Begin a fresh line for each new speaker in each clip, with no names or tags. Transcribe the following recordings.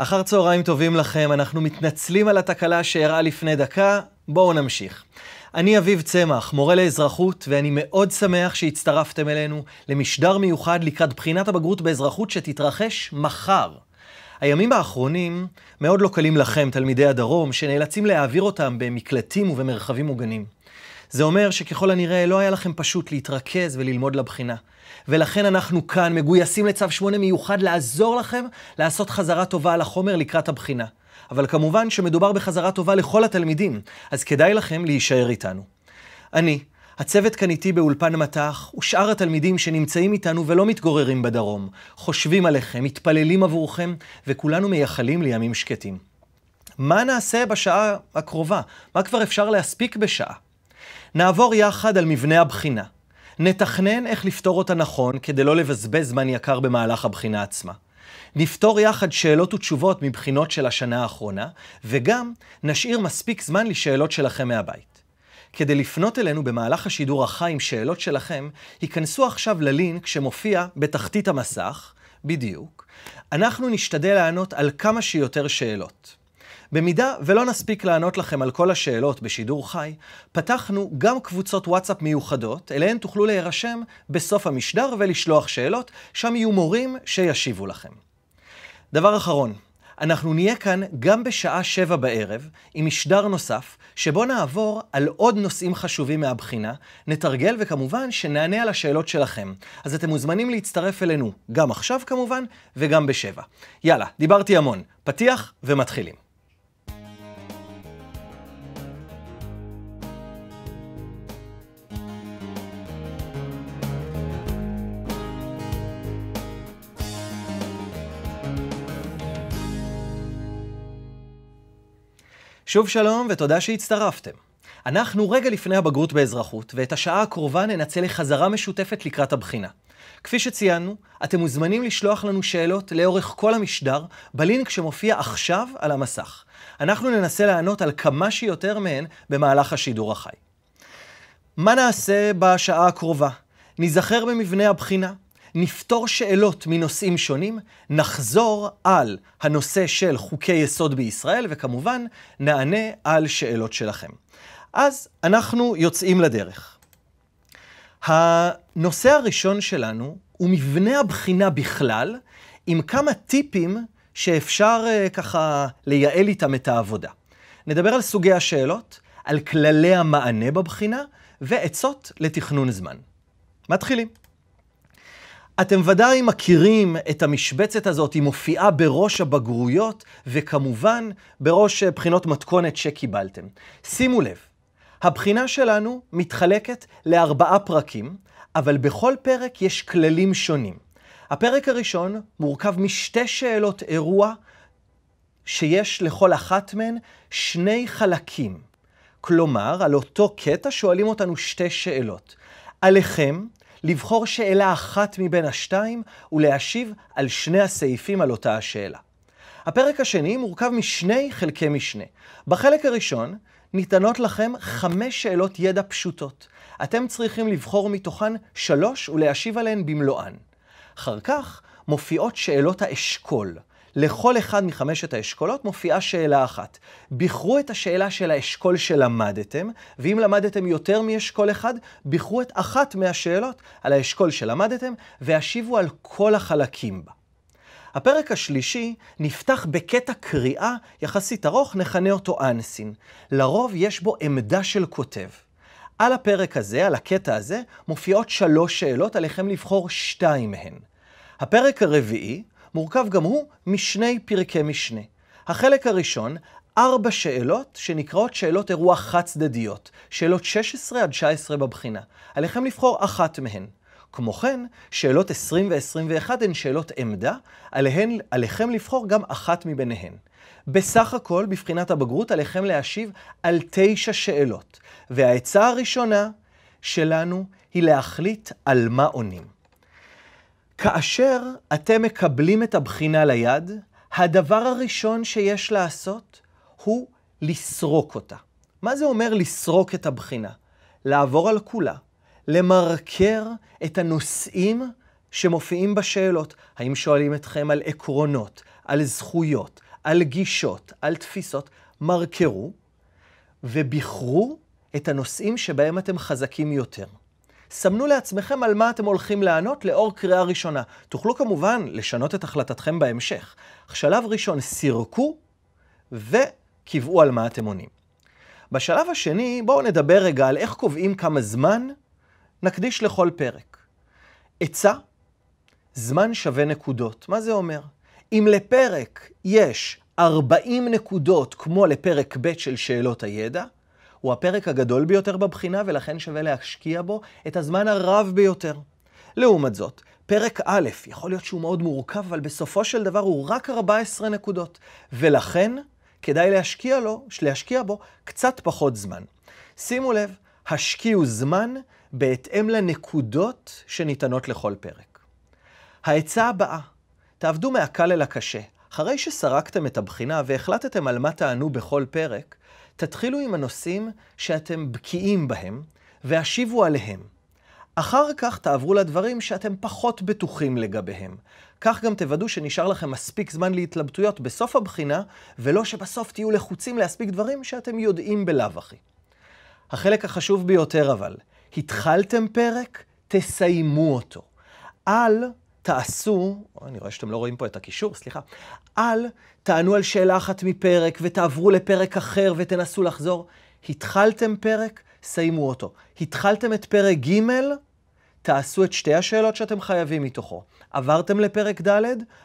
אחר צהריים טובים לכם, אנחנו מתנצלים על התקלה שאירעה לפני דקה, בואו נמשיך. אני אביב צמח, מורה לאזרחות, ואני מאוד שמח שהצטרפתם אלינו למשדר מיוחד לקראת בחינת הבגרות באזרחות שתתרחש מחר. הימים האחרונים מאוד לא קלים לכם, תלמידי הדרום, שנאלצים להעביר אותם במקלטים ובמרחבים מוגנים. זה אומר שככל הנראה לא היה לכם פשוט להתרכז וללמוד לבחינה. ולכן אנחנו כאן מגויסים לצו 8 מיוחד לעזור לכם לעשות חזרה טובה על החומר לקראת הבחינה. אבל כמובן שמדובר בחזרה טובה לכל התלמידים, אז כדאי לכם להישאר איתנו. אני, הצוות כאן איתי באולפן מט"ח, ושאר התלמידים שנמצאים איתנו ולא מתגוררים בדרום, חושבים עליכם, מתפללים עבורכם, וכולנו מייחלים לימים שקטים. מה נעשה בשעה הקרובה? מה כבר אפשר להספיק בשעה? נעבור יחד על מבנה הבחינה. נתכנן איך לפתור אותה נכון כדי לא לבזבז זמן יקר במהלך הבחינה עצמה. נפתור יחד שאלות ותשובות מבחינות של השנה האחרונה, וגם נשאיר מספיק זמן לשאלות שלכם מהבית. כדי לפנות אלינו במהלך השידור החי עם שאלות שלכם, היכנסו עכשיו ללינק שמופיע בתחתית המסך, בדיוק. אנחנו נשתדל לענות על כמה שיותר שאלות. במידה ולא נספיק לענות לכם על כל השאלות בשידור חי, פתחנו גם קבוצות וואטסאפ מיוחדות, אליהן תוכלו להירשם בסוף המשדר ולשלוח שאלות, שם יהיו מורים שישיבו לכם. דבר אחרון, אנחנו נהיה כאן גם בשעה שבע בערב עם משדר נוסף, שבו נעבור על עוד נושאים חשובים מהבחינה, נתרגל וכמובן שנענה על השאלות שלכם. אז אתם מוזמנים להצטרף אלינו גם עכשיו כמובן וגם בשבע. יאללה, דיברתי המון. פתיח ומתחילים. שוב שלום ותודה שהצטרפתם. אנחנו רגע לפני הבגרות באזרחות, ואת השעה הקרובה ננצל לחזרה משותפת לקראת הבחינה. כפי שציינו, אתם מוזמנים לשלוח לנו שאלות לאורך כל המשדר, בלינק שמופיע עכשיו על המסך. אנחנו ננסה לענות על כמה שיותר מהן במהלך השידור החי. מה נעשה בשעה הקרובה? ניזכר במבנה הבחינה, נפתור שאלות מנושאים שונים, נחזור על הנושא של חוקי יסוד בישראל, וכמובן, נענה על שאלות שלכם. אז אנחנו יוצאים לדרך. הנושא הראשון שלנו הוא מבנה הבחינה בכלל, עם כמה טיפים שאפשר אה, ככה לייעל איתם את העבודה. נדבר על סוגי השאלות, על כללי המענה בבחינה, ועצות לתכנון זמן. מתחילים. אתם ודאי מכירים את המשבצת הזאת, היא מופיעה בראש הבגרויות, וכמובן בראש אה, בחינות מתכונת שקיבלתם. שימו לב, הבחינה שלנו מתחלקת לארבעה פרקים, אבל בכל פרק יש כללים שונים. הפרק הראשון מורכב משתי שאלות אירוע, שיש לכל אחת מהן שני חלקים. כלומר, על אותו קטע שואלים אותנו שתי שאלות. עליכם לבחור שאלה אחת מבין השתיים ולהשיב על שני הסעיפים על אותה השאלה. הפרק השני מורכב משני חלקי משנה. בחלק הראשון ניתנות לכם חמש שאלות ידע פשוטות. אתם צריכים לבחור מתוכן שלוש ולהשיב עליהן במלואן. אחר כך מופיעות שאלות האשכול, לכל אחד מחמשת האשכולות מופיעה שאלה אחת. בחרו את השאלה של האשכול שלמדתם, ואם למדתם יותר מאשכול אחד, בחרו את אחת מהשאלות על האשכול שלמדתם, והשיבו על כל החלקים בה. הפרק השלישי נפתח בקטע קריאה יחסית ארוך, נכנה אותו אנסין. לרוב יש בו עמדה של כותב. על הפרק הזה, על הקטע הזה, מופיעות שלוש שאלות, עליכם לבחור שתיים מהן. הפרק הרביעי מורכב גם הוא משני פרקי משנה. החלק הראשון, ארבע שאלות שנקראות שאלות אירוע חד-צדדיות, שאלות 16 עד 19 בבחינה. עליכם לבחור אחת מהן. כמו כן, שאלות 20 ו-21 הן שאלות עמדה, עליהן, עליכם לבחור גם אחת מביניהן. בסך הכל, בבחינת הבגרות עליכם להשיב על תשע שאלות, והעצה הראשונה שלנו היא להחליט על מה עונים. כאשר אתם מקבלים את הבחינה ליד, הדבר הראשון שיש לעשות הוא לסרוק אותה. מה זה אומר לסרוק את הבחינה? לעבור על כולה, למרקר את הנושאים שמופיעים בשאלות. האם שואלים אתכם על עקרונות, על זכויות, על גישות, על תפיסות? מרקרו ובחרו את הנושאים שבהם אתם חזקים יותר. סמנו לעצמכם על מה אתם הולכים לענות לאור קריאה ראשונה. תוכלו כמובן לשנות את החלטתכם בהמשך. שלב ראשון, סירקו וקבעו על מה אתם עונים. בשלב השני, בואו נדבר רגע על איך קובעים כמה זמן נקדיש לכל פרק. עצה, זמן שווה נקודות. מה זה אומר? אם לפרק יש 40 נקודות כמו לפרק ב' של שאלות הידע, הוא הפרק הגדול ביותר בבחינה, ולכן שווה להשקיע בו את הזמן הרב ביותר. לעומת זאת, פרק א', יכול להיות שהוא מאוד מורכב, אבל בסופו של דבר הוא רק 14 נקודות, ולכן כדאי להשקיע, לו, להשקיע בו קצת פחות זמן. שימו לב, השקיעו זמן בהתאם לנקודות שניתנות לכל פרק. העצה הבאה, תעבדו מהקל אל הקשה. אחרי שסרקתם את הבחינה והחלטתם על מה תענו בכל פרק, תתחילו עם הנושאים שאתם בקיאים בהם, והשיבו עליהם. אחר כך תעברו לדברים שאתם פחות בטוחים לגביהם. כך גם תוודאו שנשאר לכם מספיק זמן להתלבטויות בסוף הבחינה, ולא שבסוף תהיו לחוצים להספיק דברים שאתם יודעים בלאו הכי. החלק החשוב ביותר אבל, התחלתם פרק, תסיימו אותו. אל תעשו, אני רואה שאתם לא רואים פה את הקישור, סליחה, אל תענו על שאלה אחת מפרק ותעברו לפרק אחר ותנסו לחזור. התחלתם פרק, סיימו אותו. התחלתם את פרק ג', תעשו את שתי השאלות שאתם חייבים מתוכו. עברתם לפרק ד',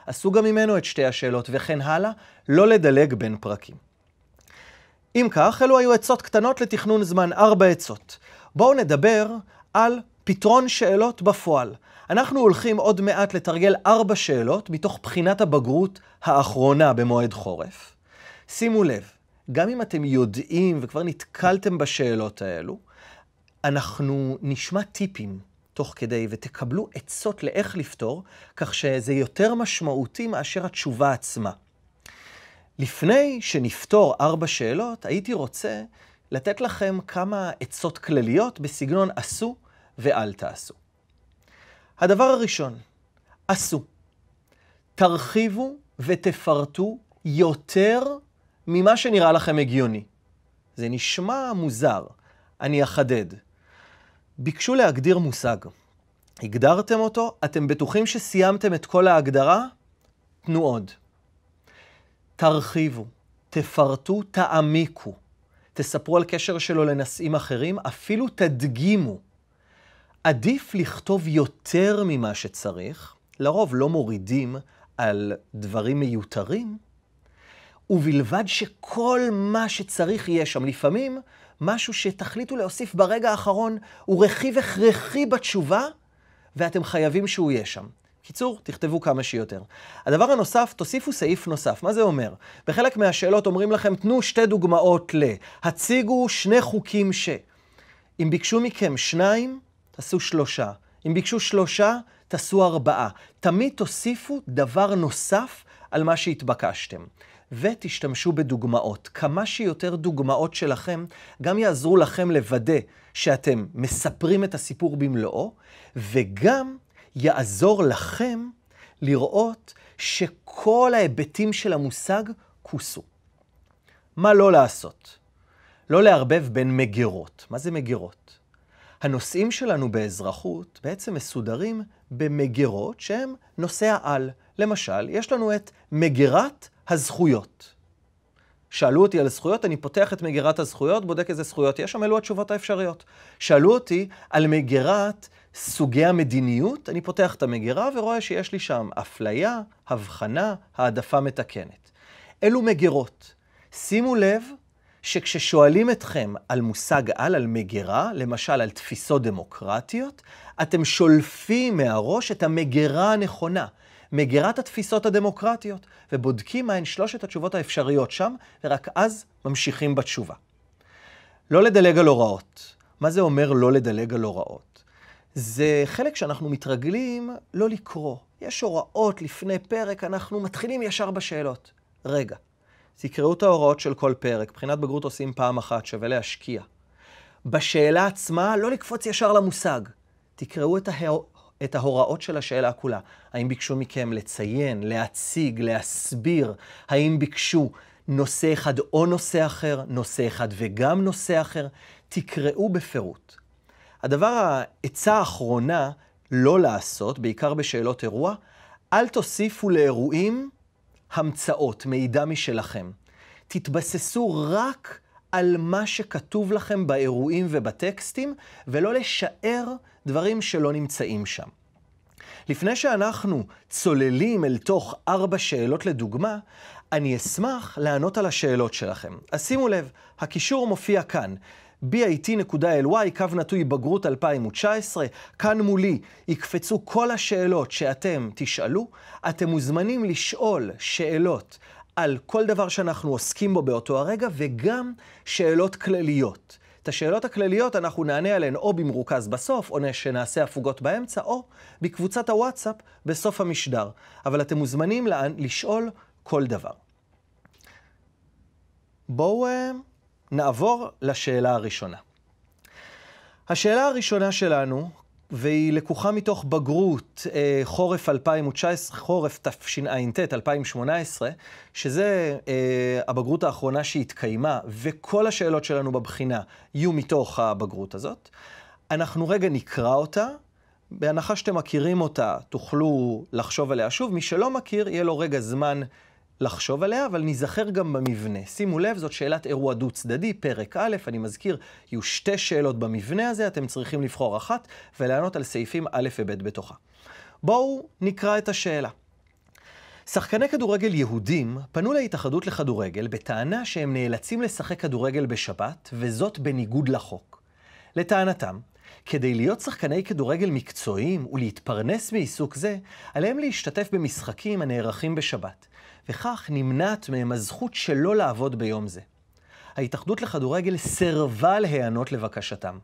עשו גם ממנו את שתי השאלות וכן הלאה, לא לדלג בין פרקים. אם כך, אלו היו עצות קטנות לתכנון זמן, ארבע עצות. בואו נדבר על פתרון שאלות בפועל. אנחנו הולכים עוד מעט לתרגל ארבע שאלות מתוך בחינת הבגרות האחרונה במועד חורף. שימו לב, גם אם אתם יודעים וכבר נתקלתם בשאלות האלו, אנחנו נשמע טיפים תוך כדי ותקבלו עצות לאיך לפתור, כך שזה יותר משמעותי מאשר התשובה עצמה. לפני שנפתור ארבע שאלות, הייתי רוצה לתת לכם כמה עצות כלליות בסגנון עשו ואל תעשו. הדבר הראשון, עשו. תרחיבו ותפרטו יותר ממה שנראה לכם הגיוני. זה נשמע מוזר, אני אחדד. ביקשו להגדיר מושג. הגדרתם אותו, אתם בטוחים שסיימתם את כל ההגדרה? תנו עוד. תרחיבו, תפרטו, תעמיקו. תספרו על קשר שלו לנושאים אחרים, אפילו תדגימו. עדיף לכתוב יותר ממה שצריך, לרוב לא מורידים על דברים מיותרים, ובלבד שכל מה שצריך יהיה שם. לפעמים, משהו שתחליטו להוסיף ברגע האחרון הוא רכיב הכרחי בתשובה, ואתם חייבים שהוא יהיה שם. קיצור, תכתבו כמה שיותר. הדבר הנוסף, תוסיפו סעיף נוסף. מה זה אומר? בחלק מהשאלות אומרים לכם, תנו שתי דוגמאות ל... הציגו שני חוקים ש... אם ביקשו מכם שניים, תעשו שלושה. אם ביקשו שלושה, תעשו ארבעה. תמיד תוסיפו דבר נוסף על מה שהתבקשתם. ותשתמשו בדוגמאות. כמה שיותר דוגמאות שלכם גם יעזרו לכם לוודא שאתם מספרים את הסיפור במלואו, וגם יעזור לכם לראות שכל ההיבטים של המושג כוסו. מה לא לעשות? לא לערבב בין מגירות. מה זה מגירות? הנושאים שלנו באזרחות בעצם מסודרים במגירות שהם נושא העל למשל, יש לנו את מגירת הזכויות. שאלו אותי על זכויות, אני פותח את מגירת הזכויות, בודק איזה זכויות יש שם, אלו התשובות האפשריות. שאלו אותי על מגירת סוגי המדיניות, אני פותח את המגירה ורואה שיש לי שם אפליה, הבחנה, העדפה מתקנת. אלו מגירות. שימו לב שכששואלים אתכם על מושג על, על מגירה, למשל על תפיסות דמוקרטיות, אתם שולפים מהראש את המגירה הנכונה, מגירת התפיסות הדמוקרטיות, ובודקים מהן שלושת התשובות האפשריות שם, ורק אז ממשיכים בתשובה. לא לדלג על הוראות. מה זה אומר לא לדלג על הוראות? זה חלק שאנחנו מתרגלים לא לקרוא. יש הוראות לפני פרק, אנחנו מתחילים ישר בשאלות. רגע, תקראו את ההוראות של כל פרק. בחינת בגרות עושים פעם אחת, שווה להשקיע. בשאלה עצמה, לא לקפוץ ישר למושג. תקראו את, הה... את ההוראות של השאלה כולה. האם ביקשו מכם לציין, להציג, להסביר? האם ביקשו נושא אחד או נושא אחר, נושא אחד וגם נושא אחר? תקראו בפירוט. הדבר, העצה האחרונה לא לעשות, בעיקר בשאלות אירוע, אל תוסיפו לאירועים המצאות, מידע משלכם. תתבססו רק על מה שכתוב לכם באירועים ובטקסטים, ולא לשער דברים שלא נמצאים שם. לפני שאנחנו צוללים אל תוך ארבע שאלות לדוגמה, אני אשמח לענות על השאלות שלכם. אז שימו לב, הקישור מופיע כאן. bit.ly, קו נטוי בגרות 2019, כאן מולי יקפצו כל השאלות שאתם תשאלו. אתם מוזמנים לשאול שאלות על כל דבר שאנחנו עוסקים בו באותו הרגע, וגם שאלות כלליות. את השאלות הכלליות אנחנו נענה עליהן או במרוכז בסוף, או שנעשה הפוגות באמצע, או בקבוצת הוואטסאפ בסוף המשדר. אבל אתם מוזמנים לשאול כל דבר. בואו... אה, נעבור לשאלה הראשונה. השאלה הראשונה שלנו, והיא לקוחה מתוך בגרות אה, חורף 2019, חורף תשע"ט, 2018, שזה אה, הבגרות האחרונה שהתקיימה, וכל השאלות שלנו בבחינה יהיו מתוך הבגרות הזאת. אנחנו רגע נקרא אותה, בהנחה שאתם מכירים אותה, תוכלו לחשוב עליה שוב. מי שלא מכיר, יהיה לו רגע זמן לחשוב עליה, אבל ניזכר גם במבנה. שימו לב, זאת שאלת אירוע דו-צדדי, פרק א', אני מזכיר, יהיו שתי שאלות במבנה הזה, אתם צריכים לבחור אחת ולענות על סעיפים א' וב' בתוכה. בואו נקרא את השאלה. שחקני כדורגל יהודים פנו להתאחדות לכדורגל בטענה שהם נאלצים לשחק כדורגל בשבת, וזאת בניגוד לחוק. לטענתם, כדי להיות שחקני כדורגל מקצועיים ולהתפרנס מעיסוק זה, עליהם להשתתף במשחקים הנערכים בשבת. וכך נמנעת מהם הזכות שלא לעבוד ביום זה. ההתאחדות לכדורגל סירבה להיענות לבקשתם.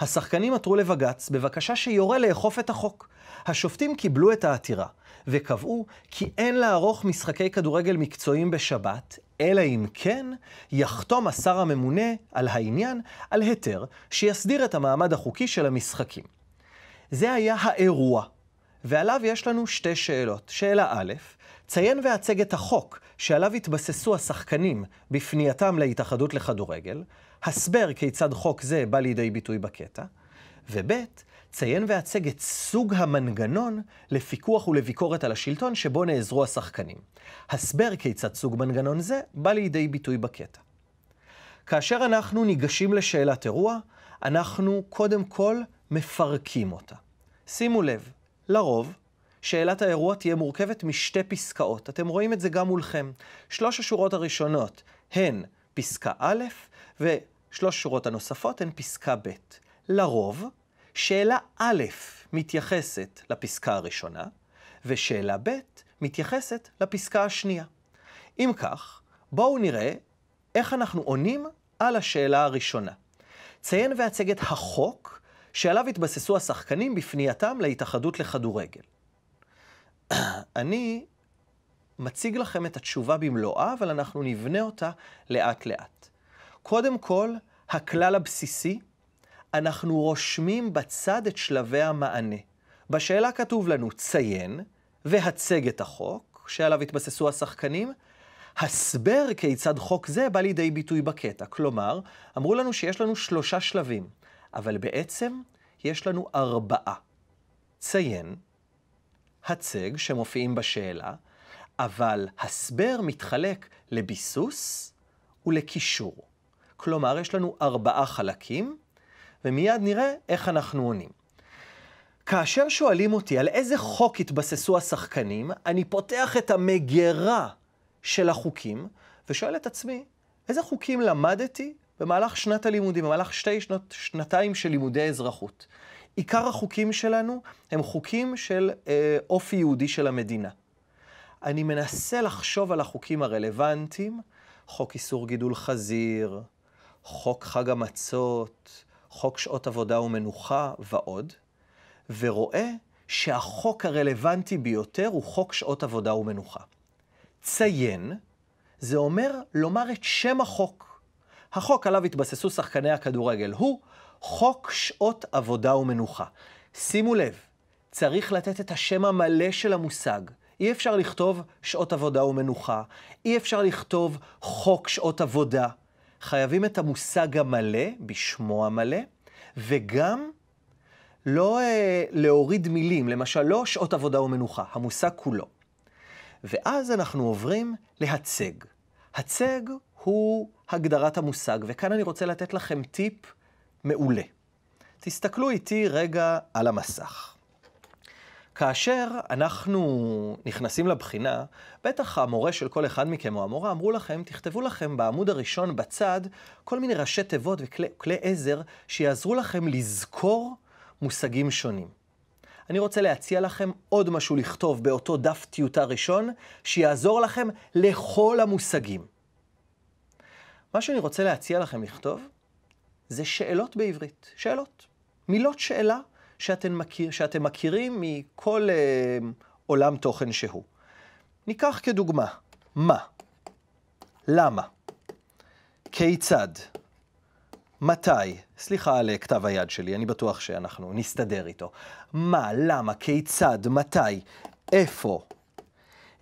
השחקנים עתרו לבג"ץ בבקשה שיורה לאכוף את החוק. השופטים קיבלו את העתירה, וקבעו כי אין לערוך משחקי כדורגל מקצועיים בשבת, אלא אם כן יחתום השר הממונה על העניין על היתר שיסדיר את המעמד החוקי של המשחקים. זה היה האירוע, ועליו יש לנו שתי שאלות. שאלה א', ציין ואצג את החוק שעליו התבססו השחקנים בפנייתם להתאחדות לכדורגל, הסבר כיצד חוק זה בא לידי ביטוי בקטע, וב' ציין ואצג את סוג המנגנון לפיקוח ולביקורת על השלטון שבו נעזרו השחקנים. הסבר כיצד סוג מנגנון זה בא לידי ביטוי בקטע. כאשר אנחנו ניגשים לשאלת אירוע, אנחנו קודם כל מפרקים אותה. שימו לב, לרוב שאלת האירוע תהיה מורכבת משתי פסקאות. אתם רואים את זה גם מולכם. שלוש השורות הראשונות הן פסקה א', ושלוש השורות הנוספות הן פסקה ב'. לרוב, שאלה א' מתייחסת לפסקה הראשונה, ושאלה ב' מתייחסת לפסקה השנייה. אם כך, בואו נראה איך אנחנו עונים על השאלה הראשונה. ציין ואצג את החוק שעליו התבססו השחקנים בפנייתם להתאחדות לכדורגל. אני מציג לכם את התשובה במלואה, אבל אנחנו נבנה אותה לאט-לאט. קודם כל, הכלל הבסיסי, אנחנו רושמים בצד את שלבי המענה. בשאלה כתוב לנו ציין והצג את החוק שעליו התבססו השחקנים, הסבר כיצד חוק זה בא לידי ביטוי בקטע. כלומר, אמרו לנו שיש לנו שלושה שלבים, אבל בעצם יש לנו ארבעה. ציין, הצג שמופיעים בשאלה, אבל הסבר מתחלק לביסוס ולקישור. כלומר, יש לנו ארבעה חלקים, ומיד נראה איך אנחנו עונים. כאשר שואלים אותי על איזה חוק התבססו השחקנים, אני פותח את המגירה של החוקים ושואל את עצמי, איזה חוקים למדתי במהלך שנת הלימודים, במהלך שתי שנות, שנתיים של לימודי אזרחות? עיקר החוקים שלנו הם חוקים של אה, אופי יהודי של המדינה. אני מנסה לחשוב על החוקים הרלוונטיים, חוק איסור גידול חזיר, חוק חג המצות, חוק שעות עבודה ומנוחה ועוד, ורואה שהחוק הרלוונטי ביותר הוא חוק שעות עבודה ומנוחה. ציין, זה אומר לומר את שם החוק. החוק עליו התבססו שחקני הכדורגל הוא חוק שעות עבודה ומנוחה. שימו לב, צריך לתת את השם המלא של המושג. אי אפשר לכתוב שעות עבודה ומנוחה, אי אפשר לכתוב חוק שעות עבודה. חייבים את המושג המלא, בשמו המלא, וגם לא אה, להוריד מילים, למשל לא שעות עבודה ומנוחה, המושג כולו. ואז אנחנו עוברים להצג. הצג הוא הגדרת המושג, וכאן אני רוצה לתת לכם טיפ מעולה. תסתכלו איתי רגע על המסך. כאשר אנחנו נכנסים לבחינה, בטח המורה של כל אחד מכם או המורה אמרו לכם, תכתבו לכם בעמוד הראשון בצד כל מיני ראשי תיבות וכלי עזר שיעזרו לכם לזכור מושגים שונים. אני רוצה להציע לכם עוד משהו לכתוב באותו דף טיוטה ראשון, שיעזור לכם לכל המושגים. מה שאני רוצה להציע לכם לכתוב, זה שאלות בעברית. שאלות. מילות שאלה שאתם, מכיר, שאתם מכירים מכל אה, עולם תוכן שהוא. ניקח כדוגמה, מה? למה? כיצד? מתי? סליחה על אה, כתב היד שלי, אני בטוח שאנחנו נסתדר איתו. מה, למה, כיצד, מתי, איפה?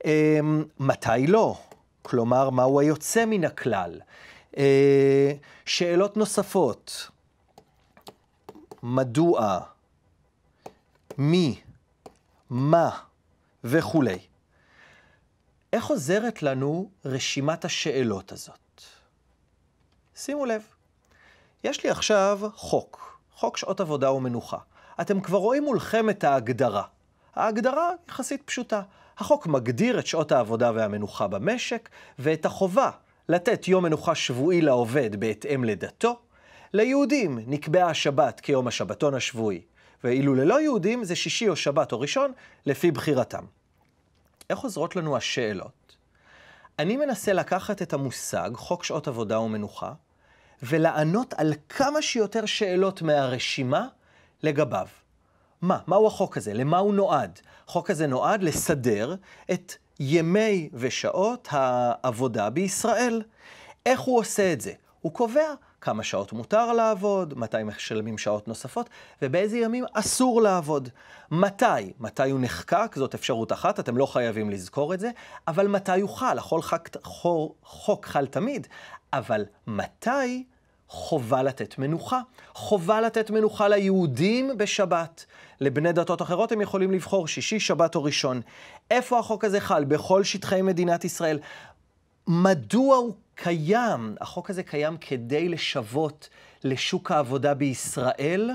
אה, מתי לא? כלומר, מהו היוצא מן הכלל? אה, שאלות נוספות, מדוע, מי, מה וכולי. איך עוזרת לנו רשימת השאלות הזאת? שימו לב, יש לי עכשיו חוק, חוק שעות עבודה ומנוחה. אתם כבר רואים מולכם את ההגדרה. ההגדרה יחסית פשוטה. החוק מגדיר את שעות העבודה והמנוחה במשק ואת החובה לתת יום מנוחה שבועי לעובד בהתאם לדתו, ליהודים נקבעה השבת כיום השבתון השבועי, ואילו ללא יהודים זה שישי או שבת או ראשון, לפי בחירתם. איך עוזרות לנו השאלות? אני מנסה לקחת את המושג חוק שעות עבודה ומנוחה, ולענות על כמה שיותר שאלות מהרשימה לגביו. מה? מהו החוק הזה? למה הוא נועד? החוק הזה נועד לסדר את ימי ושעות העבודה בישראל. איך הוא עושה את זה? הוא קובע כמה שעות מותר לעבוד, מתי משלמים שעות נוספות, ובאיזה ימים אסור לעבוד. מתי? מתי הוא נחקק? זאת אפשרות אחת, אתם לא חייבים לזכור את זה, אבל מתי הוא חל? הכל חק, חוק חל תמיד, אבל מתי חובה לתת מנוחה. חובה לתת מנוחה ליהודים בשבת. לבני דתות אחרות הם יכולים לבחור שישי, שבת או ראשון. איפה החוק הזה חל? בכל שטחי מדינת ישראל. מדוע הוא קיים? החוק הזה קיים כדי לשוות לשוק העבודה בישראל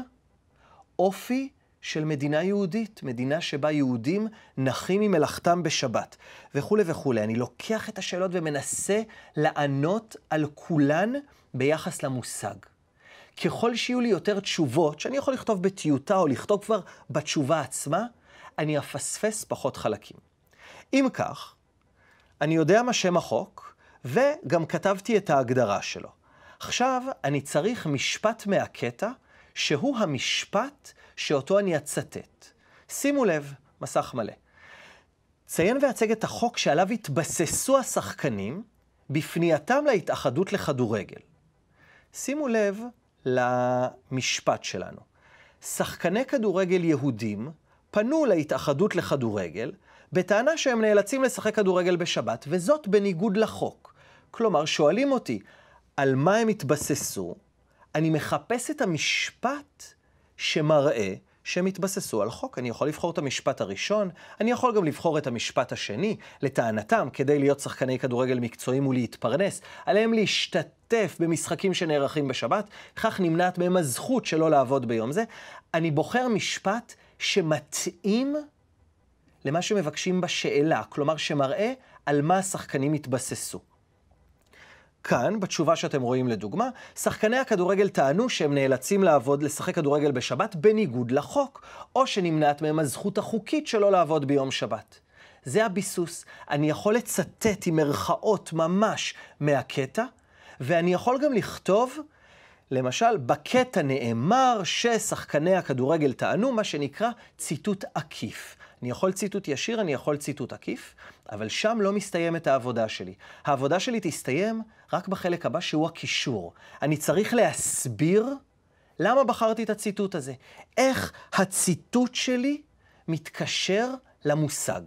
אופי של מדינה יהודית, מדינה שבה יהודים נחים ממלאכתם בשבת, וכולי וכולי. אני לוקח את השאלות ומנסה לענות על כולן ביחס למושג. ככל שיהיו לי יותר תשובות, שאני יכול לכתוב בטיוטה או לכתוב כבר בתשובה עצמה, אני אפספס פחות חלקים. אם כך, אני יודע מה שם החוק, וגם כתבתי את ההגדרה שלו. עכשיו אני צריך משפט מהקטע, שהוא המשפט שאותו אני אצטט. שימו לב, מסך מלא. ציין ואצג את החוק שעליו התבססו השחקנים בפנייתם להתאחדות לכדורגל. שימו לב למשפט שלנו. שחקני כדורגל יהודים פנו להתאחדות לכדורגל בטענה שהם נאלצים לשחק כדורגל בשבת, וזאת בניגוד לחוק. כלומר, שואלים אותי, על מה הם התבססו? אני מחפש את המשפט שמראה שהם התבססו על חוק. אני יכול לבחור את המשפט הראשון, אני יכול גם לבחור את המשפט השני. לטענתם, כדי להיות שחקני כדורגל מקצועיים ולהתפרנס, עליהם להשתתף במשחקים שנערכים בשבת, כך נמנעת מהם הזכות שלא לעבוד ביום זה. אני בוחר משפט שמתאים למה שמבקשים בשאלה, כלומר שמראה על מה השחקנים התבססו. כאן, בתשובה שאתם רואים לדוגמה, שחקני הכדורגל טענו שהם נאלצים לעבוד לשחק כדורגל בשבת בניגוד לחוק, או שנמנעת מהם הזכות החוקית שלא לעבוד ביום שבת. זה הביסוס. אני יכול לצטט עם מרכאות ממש מהקטע, ואני יכול גם לכתוב, למשל, בקטע נאמר ששחקני הכדורגל טענו מה שנקרא ציטוט עקיף. אני יכול ציטוט ישיר, אני יכול ציטוט עקיף, אבל שם לא מסתיימת העבודה שלי. העבודה שלי תסתיים רק בחלק הבא, שהוא הקישור. אני צריך להסביר למה בחרתי את הציטוט הזה. איך הציטוט שלי מתקשר למושג.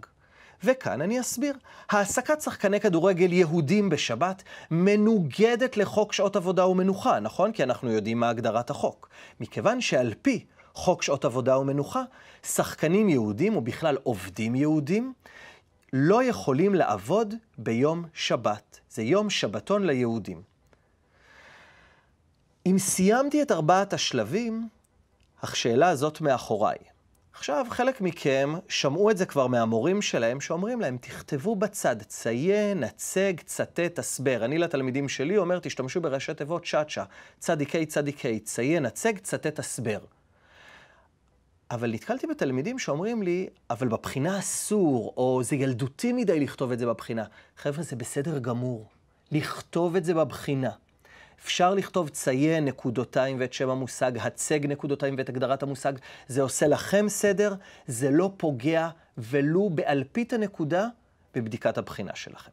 וכאן אני אסביר. העסקת שחקני כדורגל יהודים בשבת מנוגדת לחוק שעות עבודה ומנוחה, נכון? כי אנחנו יודעים מה הגדרת החוק. מכיוון שעל פי חוק שעות עבודה ומנוחה, שחקנים יהודים, או בכלל עובדים יהודים, לא יכולים לעבוד ביום שבת. זה יום שבתון ליהודים. אם סיימתי את ארבעת השלבים, השאלה הזאת מאחוריי. עכשיו, חלק מכם שמעו את זה כבר מהמורים שלהם, שאומרים להם, תכתבו בצד, ציין, הצג, צטט, הסבר. אני לתלמידים שלי אומר, תשתמשו בראשי תיבות צ'אצ'ה, צדיקי צדיקי, ציין, הצג, צטט, הסבר. אבל נתקלתי בתלמידים שאומרים לי, אבל בבחינה אסור, או זה ילדותי מדי לכתוב את זה בבחינה. חבר'ה, זה בסדר גמור. לכתוב את זה בבחינה. אפשר לכתוב ציין נקודותיים ואת שם המושג, הצג נקודותיים ואת הגדרת המושג. זה עושה לכם סדר, זה לא פוגע ולו באלפית הנקודה בבדיקת הבחינה שלכם.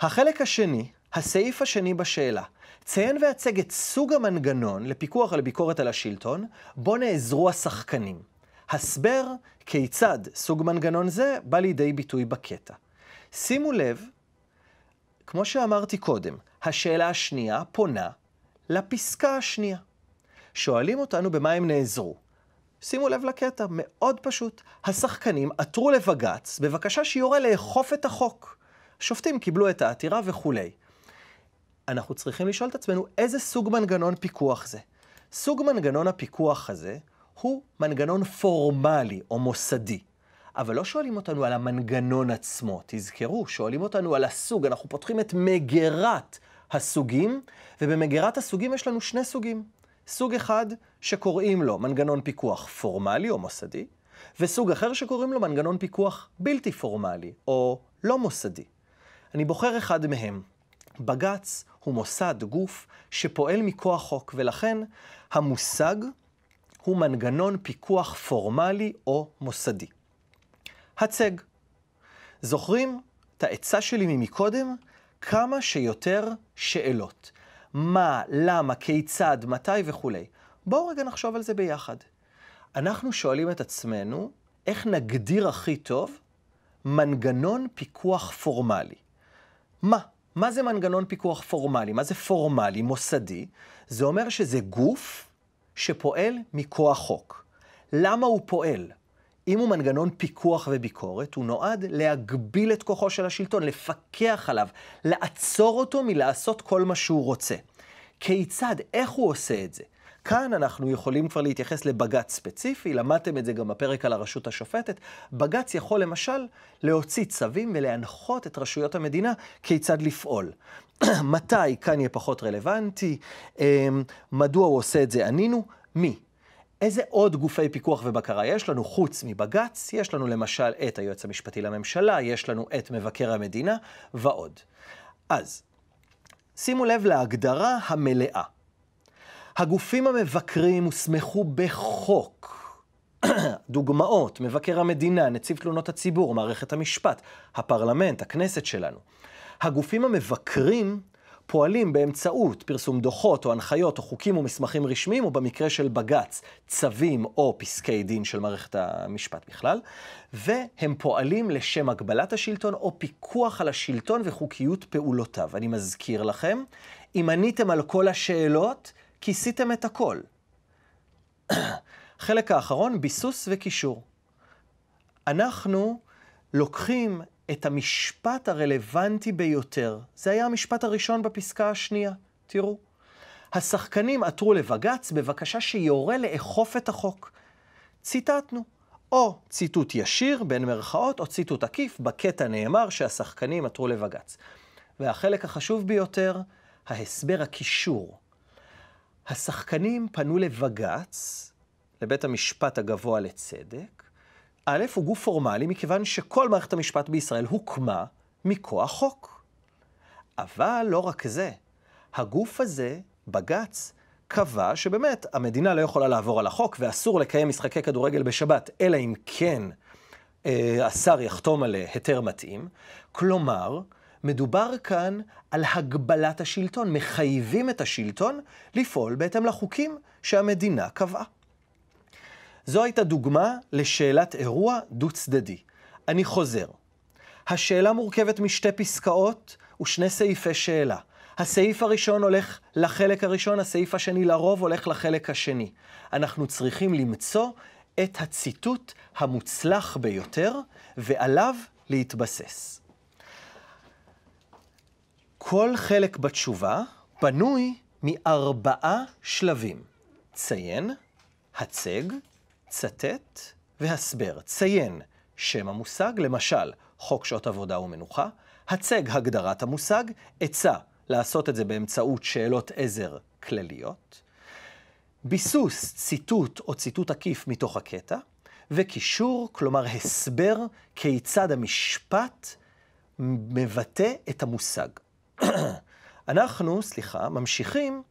החלק השני, הסעיף השני בשאלה, ציין ואצג את סוג המנגנון לפיקוח על ביקורת על השלטון, בו נעזרו השחקנים. הסבר כיצד סוג מנגנון זה בא לידי ביטוי בקטע. שימו לב, כמו שאמרתי קודם, השאלה השנייה פונה לפסקה השנייה. שואלים אותנו במה הם נעזרו. שימו לב לקטע, מאוד פשוט. השחקנים עתרו לבג"ץ בבקשה שיורה לאכוף את החוק. שופטים קיבלו את העתירה וכולי. אנחנו צריכים לשאול את עצמנו איזה סוג מנגנון פיקוח זה. סוג מנגנון הפיקוח הזה הוא מנגנון פורמלי או מוסדי. אבל לא שואלים אותנו על המנגנון עצמו. תזכרו, שואלים אותנו על הסוג. אנחנו פותחים את מגירת הסוגים, ובמגירת הסוגים יש לנו שני סוגים. סוג אחד שקוראים לו מנגנון פיקוח פורמלי או מוסדי, וסוג אחר שקוראים לו מנגנון פיקוח בלתי פורמלי או לא מוסדי. אני בוחר אחד מהם. בג"ץ הוא מוסד, גוף, שפועל מכוח חוק, ולכן המושג הוא מנגנון פיקוח פורמלי או מוסדי. הצג. זוכרים את העצה שלי ממקודם? כמה שיותר שאלות. מה, למה, כיצד, מתי וכולי. בואו רגע נחשוב על זה ביחד. אנחנו שואלים את עצמנו, איך נגדיר הכי טוב מנגנון פיקוח פורמלי? מה? מה זה מנגנון פיקוח פורמלי? מה זה פורמלי, מוסדי? זה אומר שזה גוף שפועל מכוח חוק. למה הוא פועל? אם הוא מנגנון פיקוח וביקורת, הוא נועד להגביל את כוחו של השלטון, לפקח עליו, לעצור אותו מלעשות כל מה שהוא רוצה. כיצד, איך הוא עושה את זה? כאן אנחנו יכולים כבר להתייחס לבג"ץ ספציפי, למדתם את זה גם בפרק על הרשות השופטת. בג"ץ יכול למשל להוציא צווים ולהנחות את רשויות המדינה כיצד לפעול. מתי כאן יהיה פחות רלוונטי, אמ, מדוע הוא עושה את זה ענינו, מי. איזה עוד גופי פיקוח ובקרה יש לנו חוץ מבג"ץ? יש לנו למשל את היועץ המשפטי לממשלה, יש לנו את מבקר המדינה ועוד. אז, שימו לב להגדרה המלאה. הגופים המבקרים הוסמכו בחוק. דוגמאות, מבקר המדינה, נציב תלונות הציבור, מערכת המשפט, הפרלמנט, הכנסת שלנו. הגופים המבקרים פועלים באמצעות פרסום דוחות או הנחיות או חוקים או מסמכים רשמיים, או במקרה של בג"ץ, צווים או פסקי דין של מערכת המשפט בכלל, והם פועלים לשם הגבלת השלטון או פיקוח על השלטון וחוקיות פעולותיו. אני מזכיר לכם, אם עניתם על כל השאלות, כיסיתם את הכל. חלק האחרון, ביסוס וקישור. אנחנו לוקחים את המשפט הרלוונטי ביותר. זה היה המשפט הראשון בפסקה השנייה. תראו. השחקנים עתרו לבג"ץ בבקשה שיורה לאכוף את החוק. ציטטנו. או ציטוט ישיר, בין מירכאות, או ציטוט עקיף, בקטע נאמר שהשחקנים עתרו לבג"ץ. והחלק החשוב ביותר, ההסבר הקישור. השחקנים פנו לבג"ץ, לבית המשפט הגבוה לצדק. א', הוא גוף פורמלי, מכיוון שכל מערכת המשפט בישראל הוקמה מכוח חוק. אבל לא רק זה, הגוף הזה, בג"ץ, קבע שבאמת המדינה לא יכולה לעבור על החוק ואסור לקיים משחקי כדורגל בשבת, אלא אם כן אה, השר יחתום על אה, היתר מתאים. כלומר, מדובר כאן על הגבלת השלטון, מחייבים את השלטון לפעול בהתאם לחוקים שהמדינה קבעה. זו הייתה דוגמה לשאלת אירוע דו-צדדי. אני חוזר. השאלה מורכבת משתי פסקאות ושני סעיפי שאלה. הסעיף הראשון הולך לחלק הראשון, הסעיף השני לרוב הולך לחלק השני. אנחנו צריכים למצוא את הציטוט המוצלח ביותר ועליו להתבסס. כל חלק בתשובה בנוי מארבעה שלבים. ציין, הצג, צטט והסבר. ציין שם המושג, למשל, חוק שעות עבודה ומנוחה, הצג הגדרת המושג, עצה לעשות את זה באמצעות שאלות עזר כלליות, ביסוס, ציטוט או ציטוט עקיף מתוך הקטע, וקישור, כלומר הסבר כיצד המשפט מבטא את המושג. אנחנו, סליחה, ממשיכים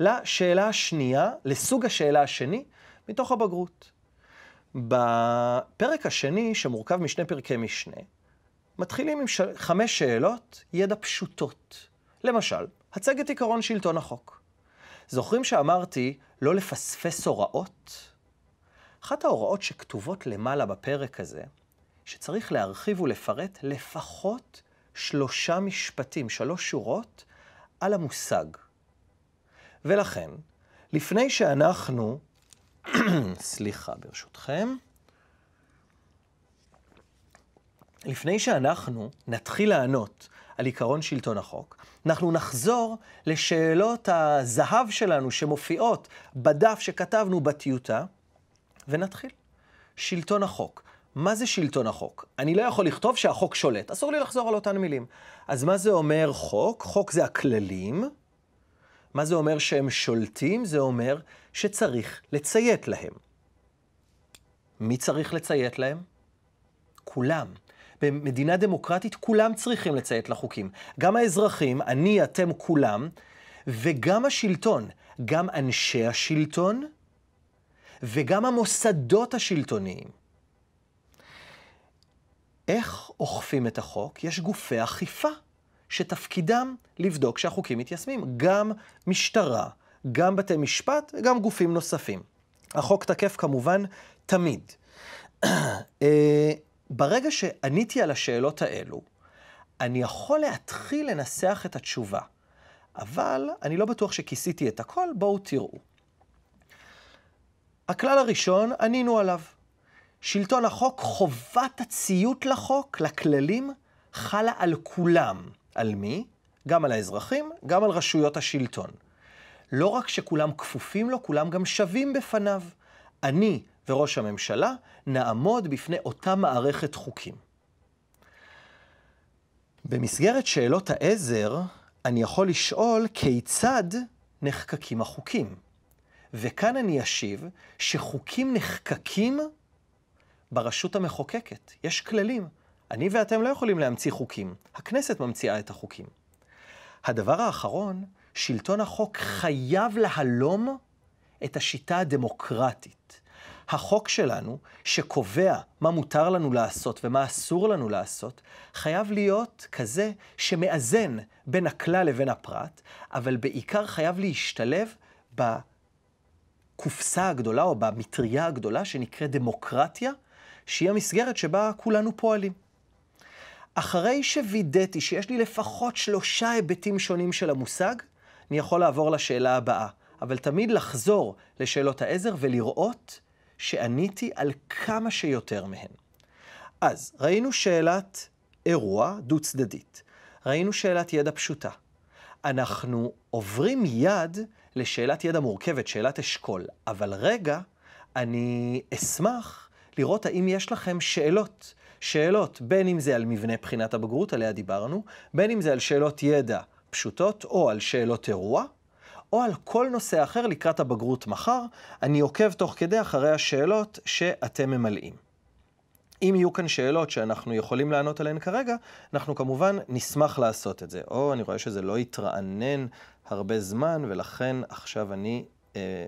לשאלה השנייה, לסוג השאלה השני, מתוך הבגרות. בפרק השני, שמורכב משני פרקי משנה, מתחילים עם ש... חמש שאלות ידע פשוטות. למשל, הצג את עקרון שלטון החוק. זוכרים שאמרתי לא לפספס הוראות? אחת ההוראות שכתובות למעלה בפרק הזה, שצריך להרחיב ולפרט לפחות שלושה משפטים, שלוש שורות, על המושג. ולכן, לפני שאנחנו, סליחה ברשותכם, לפני שאנחנו נתחיל לענות על עיקרון שלטון החוק, אנחנו נחזור לשאלות הזהב שלנו שמופיעות בדף שכתבנו בטיוטה, ונתחיל. שלטון החוק. מה זה שלטון החוק? אני לא יכול לכתוב שהחוק שולט, אסור לי לחזור על אותן מילים. אז מה זה אומר חוק? חוק זה הכללים. מה זה אומר שהם שולטים? זה אומר שצריך לציית להם. מי צריך לציית להם? כולם. במדינה דמוקרטית כולם צריכים לציית לחוקים. גם האזרחים, אני, אתם, כולם, וגם השלטון, גם אנשי השלטון וגם המוסדות השלטוניים. איך אוכפים את החוק? יש גופי אכיפה שתפקידם לבדוק שהחוקים מתיישמים. גם משטרה, גם בתי משפט וגם גופים נוספים. החוק תקף כמובן תמיד. אה, ברגע שעניתי על השאלות האלו, אני יכול להתחיל לנסח את התשובה, אבל אני לא בטוח שכיסיתי את הכל, בואו תראו. הכלל הראשון, ענינו עליו. שלטון החוק, חובת הציות לחוק, לכללים, חלה על כולם. על מי? גם על האזרחים, גם על רשויות השלטון. לא רק שכולם כפופים לו, כולם גם שווים בפניו. אני וראש הממשלה נעמוד בפני אותה מערכת חוקים. במסגרת שאלות העזר, אני יכול לשאול כיצד נחקקים החוקים. וכאן אני אשיב שחוקים נחקקים ברשות המחוקקת. יש כללים. אני ואתם לא יכולים להמציא חוקים. הכנסת ממציאה את החוקים. הדבר האחרון, שלטון החוק חייב להלום את השיטה הדמוקרטית. החוק שלנו, שקובע מה מותר לנו לעשות ומה אסור לנו לעשות, חייב להיות כזה שמאזן בין הכלל לבין הפרט, אבל בעיקר חייב להשתלב בקופסה הגדולה או במטריה הגדולה שנקראת דמוקרטיה, שהיא המסגרת שבה כולנו פועלים. אחרי שווידאתי שיש לי לפחות שלושה היבטים שונים של המושג, אני יכול לעבור לשאלה הבאה, אבל תמיד לחזור לשאלות העזר ולראות שעניתי על כמה שיותר מהן. אז ראינו שאלת אירוע דו-צדדית, ראינו שאלת ידע פשוטה. אנחנו עוברים יד לשאלת ידע מורכבת, שאלת אשכול, אבל רגע, אני אשמח לראות האם יש לכם שאלות. שאלות, בין אם זה על מבנה בחינת הבגרות, עליה דיברנו, בין אם זה על שאלות ידע פשוטות, או על שאלות אירוע, או על כל נושא אחר לקראת הבגרות מחר. אני עוקב תוך כדי אחרי השאלות שאתם ממלאים. אם יהיו כאן שאלות שאנחנו יכולים לענות עליהן כרגע, אנחנו כמובן נשמח לעשות את זה. או אני רואה שזה לא התרענן הרבה זמן, ולכן עכשיו אני... אה,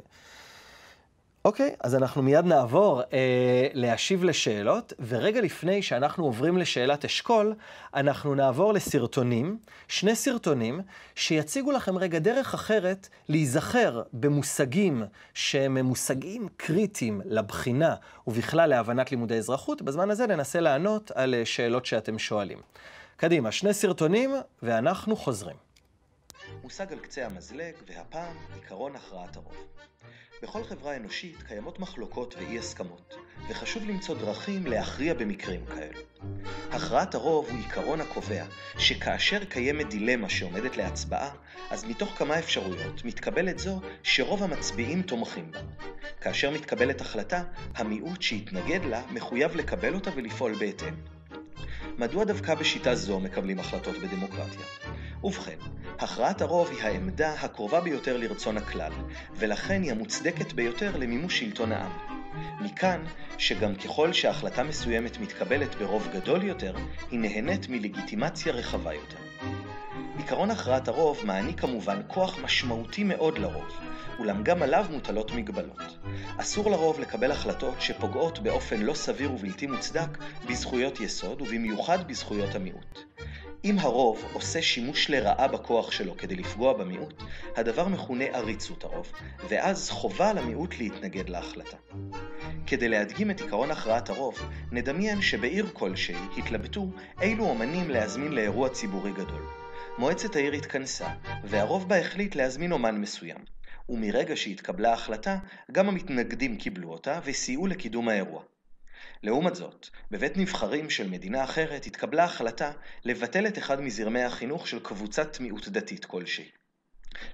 אוקיי, okay, אז אנחנו מיד נעבור אה, להשיב לשאלות, ורגע לפני שאנחנו עוברים לשאלת אשכול, אנחנו נעבור לסרטונים, שני סרטונים, שיציגו לכם רגע דרך אחרת להיזכר במושגים שהם מושגים קריטיים לבחינה ובכלל להבנת לימודי אזרחות, בזמן הזה ננסה לענות על אה, שאלות שאתם שואלים. קדימה, שני סרטונים, ואנחנו חוזרים. מושג על קצה המזלג, והפעם עקרון הכרעת הרוב. בכל חברה אנושית קיימות מחלוקות ואי הסכמות, וחשוב למצוא דרכים להכריע במקרים כאלו. הכרעת הרוב הוא עיקרון הקובע שכאשר קיימת דילמה שעומדת להצבעה, אז מתוך כמה אפשרויות מתקבלת זו שרוב המצביעים תומכים בה. כאשר מתקבלת החלטה, המיעוט שהתנגד לה מחויב לקבל אותה ולפעול בהתאם. מדוע דווקא בשיטה זו מקבלים החלטות בדמוקרטיה? ובכן, הכרעת הרוב היא העמדה הקרובה ביותר לרצון הכלל, ולכן היא המוצדקת ביותר למימוש שלטון העם. מכאן, שגם ככל שהחלטה מסוימת מתקבלת ברוב גדול יותר, היא נהנית מלגיטימציה רחבה יותר. עקרון הכרעת הרוב מעניק כמובן כוח משמעותי מאוד לרוב, אולם גם עליו מוטלות מגבלות. אסור לרוב לקבל החלטות שפוגעות באופן לא סביר ובלתי מוצדק בזכויות יסוד, ובמיוחד בזכויות המיעוט. אם הרוב עושה שימוש לרעה בכוח שלו כדי לפגוע במיעוט, הדבר מכונה עריצות הרוב, ואז חובה על המיעוט להתנגד להחלטה. כדי להדגים את עקרון הכרעת הרוב, נדמיין שבעיר כלשהי התלבטו אילו אומנים להזמין לאירוע ציבורי גדול. מועצת העיר התכנסה, והרוב בה החליט להזמין אומן מסוים. ומרגע שהתקבלה ההחלטה, גם המתנגדים קיבלו אותה וסייעו לקידום האירוע. לעומת זאת, בבית נבחרים של מדינה אחרת התקבלה החלטה לבטל את אחד מזרמי החינוך של קבוצת מיעוט דתית כלשהי.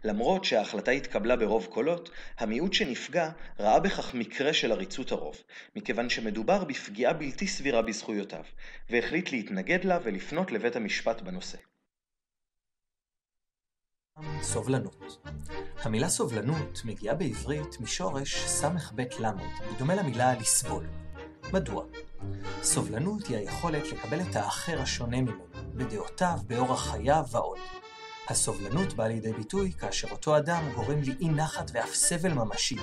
למרות שההחלטה התקבלה ברוב קולות, המיעוט שנפגע ראה בכך מקרה של עריצות הרוב, מכיוון שמדובר בפגיעה בלתי סבירה בזכויותיו, והחליט להתנגד לה ולפנות לבית המשפט בנושא. סובלנות. המילה סובלנות מגיעה בעברית משורש ס"ב ל', בדומה למילה לסבול. מדוע? סובלנות היא היכולת לקבל את האחר השונה ממנו, בדעותיו, באורח חייו ועוד. הסובלנות באה לידי ביטוי כאשר אותו אדם גורם לי אי נחת ואף סבל ממשי,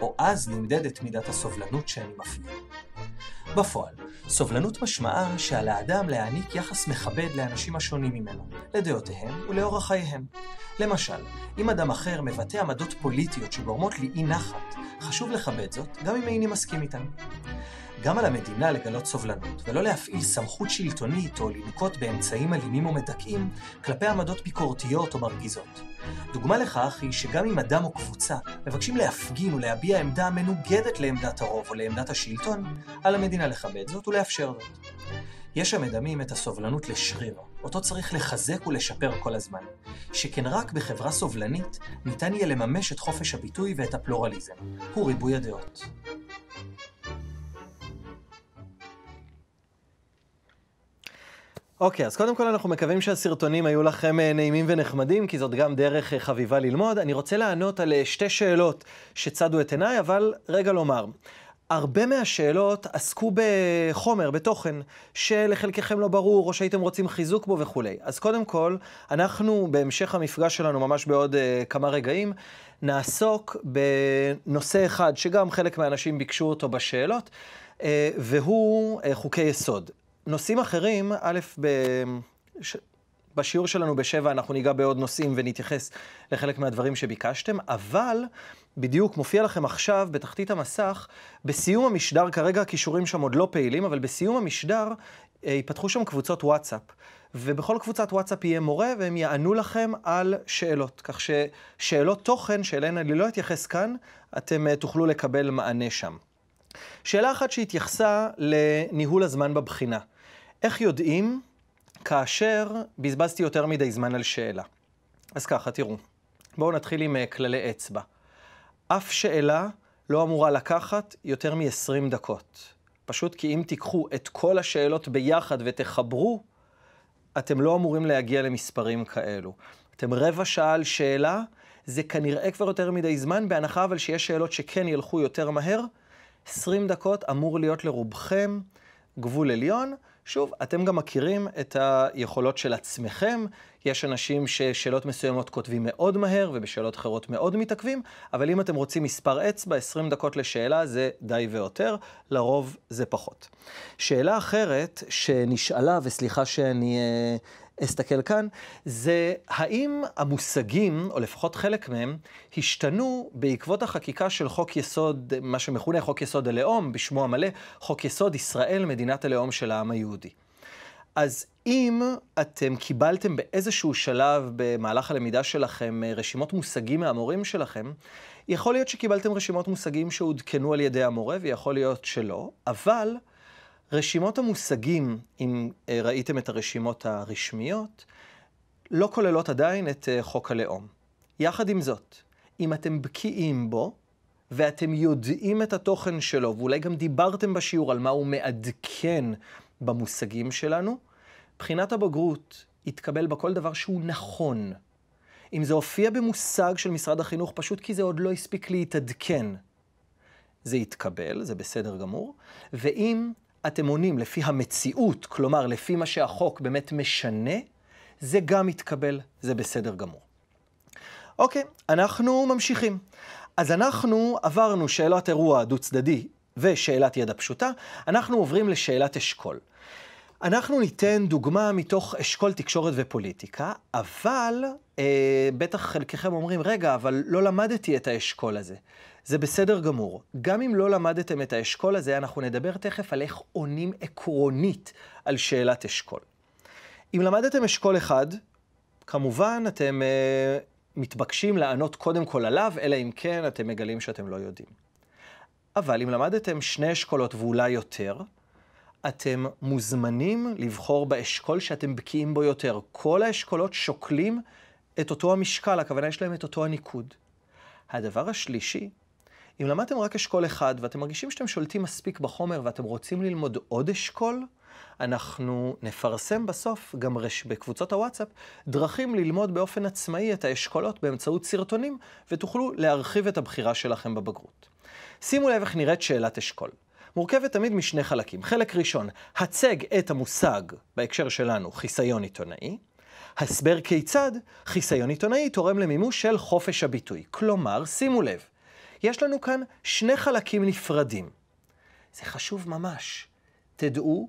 או אז נמדדת מידת הסובלנות שאני מפעיל. בפועל, סובלנות משמעה שעל האדם להעניק יחס מכבד לאנשים השונים ממנו, לדעותיהם ולאורח חייהם. למשל, אם אדם אחר מבטא עמדות פוליטיות שגורמות לי אי נחת, חשוב לכבד זאת גם אם איני מסכים איתן. גם על המדינה לגלות סובלנות, ולא להפעיל סמכות שלטונית או לנקוט באמצעים אלימים או מדכאים כלפי עמדות ביקורתיות או מרגיזות. דוגמה לכך היא שגם אם אדם או קבוצה מבקשים להפגין ולהביע עמדה המנוגדת לעמדת הרוב או לעמדת השלטון, על המדינה לכבד זאת ולאפשר זאת. יש המדמים את הסובלנות לשריר, אותו צריך לחזק ולשפר כל הזמן, שכן רק בחברה סובלנית ניתן יהיה לממש את חופש הביטוי ואת הפלורליזם, הוא ריבוי הדעות. אוקיי, okay, אז קודם כל אנחנו מקווים שהסרטונים היו לכם אה, נעימים ונחמדים, כי זאת גם דרך אה, חביבה ללמוד. אני רוצה לענות על אה, שתי שאלות שצדו את עיניי, אבל רגע לומר. הרבה מהשאלות עסקו בחומר, בתוכן, שלחלקכם לא ברור, או שהייתם רוצים חיזוק בו וכולי. אז קודם כל, אנחנו בהמשך המפגש שלנו, ממש בעוד uh, כמה רגעים, נעסוק בנושא אחד שגם חלק מהאנשים ביקשו אותו בשאלות, uh, והוא uh, חוקי יסוד. נושאים אחרים, א', ב... ש... בשיעור שלנו בשבע אנחנו ניגע בעוד נושאים ונתייחס לחלק מהדברים שביקשתם, אבל בדיוק מופיע לכם עכשיו בתחתית המסך, בסיום המשדר, כרגע הכישורים שם עוד לא פעילים, אבל בסיום המשדר אה, ייפתחו שם קבוצות וואטסאפ. ובכל קבוצת וואטסאפ יהיה מורה, והם יענו לכם על שאלות. כך ששאלות תוכן, שאליהן אני לא אתייחס כאן, אתם אה, תוכלו לקבל מענה שם. שאלה אחת שהתייחסה לניהול הזמן בבחינה. איך יודעים כאשר בזבזתי יותר מדי זמן על שאלה? אז ככה, תראו. בואו נתחיל עם אה, כללי אצבע. אף שאלה לא אמורה לקחת יותר מ-20 דקות. פשוט כי אם תיקחו את כל השאלות ביחד ותחברו, אתם לא אמורים להגיע למספרים כאלו. אתם רבע שעה על שאלה, זה כנראה כבר יותר מדי זמן, בהנחה אבל שיש שאלות שכן ילכו יותר מהר. 20 דקות אמור להיות לרובכם גבול עליון, שוב, אתם גם מכירים את היכולות של עצמכם. יש אנשים ששאלות מסוימות כותבים מאוד מהר, ובשאלות אחרות מאוד מתעכבים, אבל אם אתם רוצים מספר אצבע, 20 דקות לשאלה זה די ויותר, לרוב זה פחות. שאלה אחרת שנשאלה, וסליחה שאני... אה, אסתכל כאן, זה האם המושגים, או לפחות חלק מהם, השתנו בעקבות החקיקה של חוק יסוד, מה שמכונה חוק יסוד הלאום, בשמו המלא, חוק יסוד ישראל, מדינת הלאום של העם היהודי. אז אם אתם קיבלתם באיזשהו שלב במהלך הלמידה שלכם אה, רשימות מושגים מהמורים שלכם, יכול להיות שקיבלתם רשימות מושגים שעודכנו על ידי המורה ויכול להיות שלא, אבל רשימות המושגים, אם אה, ראיתם את הרשימות הרשמיות, לא כוללות עדיין את אה, חוק הלאום. יחד עם זאת, אם אתם בקיאים בו, ואתם יודעים את התוכן שלו, ואולי גם דיברתם בשיעור על מה הוא מעדכן במושגים שלנו, בחינת הבגרות יתקבל בכל דבר שהוא נכון. אם זה הופיע במושג של משרד החינוך, פשוט כי זה עוד לא הספיק להתעדכן, זה יתקבל, זה בסדר גמור, ואם אתם עונים לפי המציאות, כלומר, לפי מה שהחוק באמת משנה, זה גם יתקבל, זה בסדר גמור. אוקיי, אנחנו ממשיכים. אז אנחנו עברנו שאלת אירוע דו-צדדי ושאלת ידע פשוטה, אנחנו עוברים לשאלת אשכול. אנחנו ניתן דוגמה מתוך אשכול תקשורת ופוליטיקה, אבל אה, בטח חלקכם אומרים, רגע, אבל לא למדתי את האשכול הזה. זה בסדר גמור. גם אם לא למדתם את האשכול הזה, אנחנו נדבר תכף על איך עונים עקרונית על שאלת אשכול. אם למדתם אשכול אחד, כמובן אתם אה, מתבקשים לענות קודם כל עליו, אלא אם כן אתם מגלים שאתם לא יודעים. אבל אם למדתם שני אשכולות ואולי יותר, אתם מוזמנים לבחור באשכול שאתם בקיאים בו יותר. כל האשכולות שוקלים את אותו המשקל, הכוונה יש להם את אותו הניקוד. הדבר השלישי אם למדתם רק אשכול אחד ואתם מרגישים שאתם שולטים מספיק בחומר ואתם רוצים ללמוד עוד אשכול, אנחנו נפרסם בסוף, גם רש... בקבוצות הוואטסאפ, דרכים ללמוד באופן עצמאי את האשכולות באמצעות סרטונים, ותוכלו להרחיב את הבחירה שלכם בבגרות. שימו לב איך נראית שאלת אשכול. מורכבת תמיד משני חלקים. חלק ראשון, הצג את המושג, בהקשר שלנו, חיסיון עיתונאי. הסבר כיצד חיסיון עיתונאי תורם למימוש של חופש הביטוי. כלומר, שימו לב, יש לנו כאן שני חלקים נפרדים. זה חשוב ממש. תדעו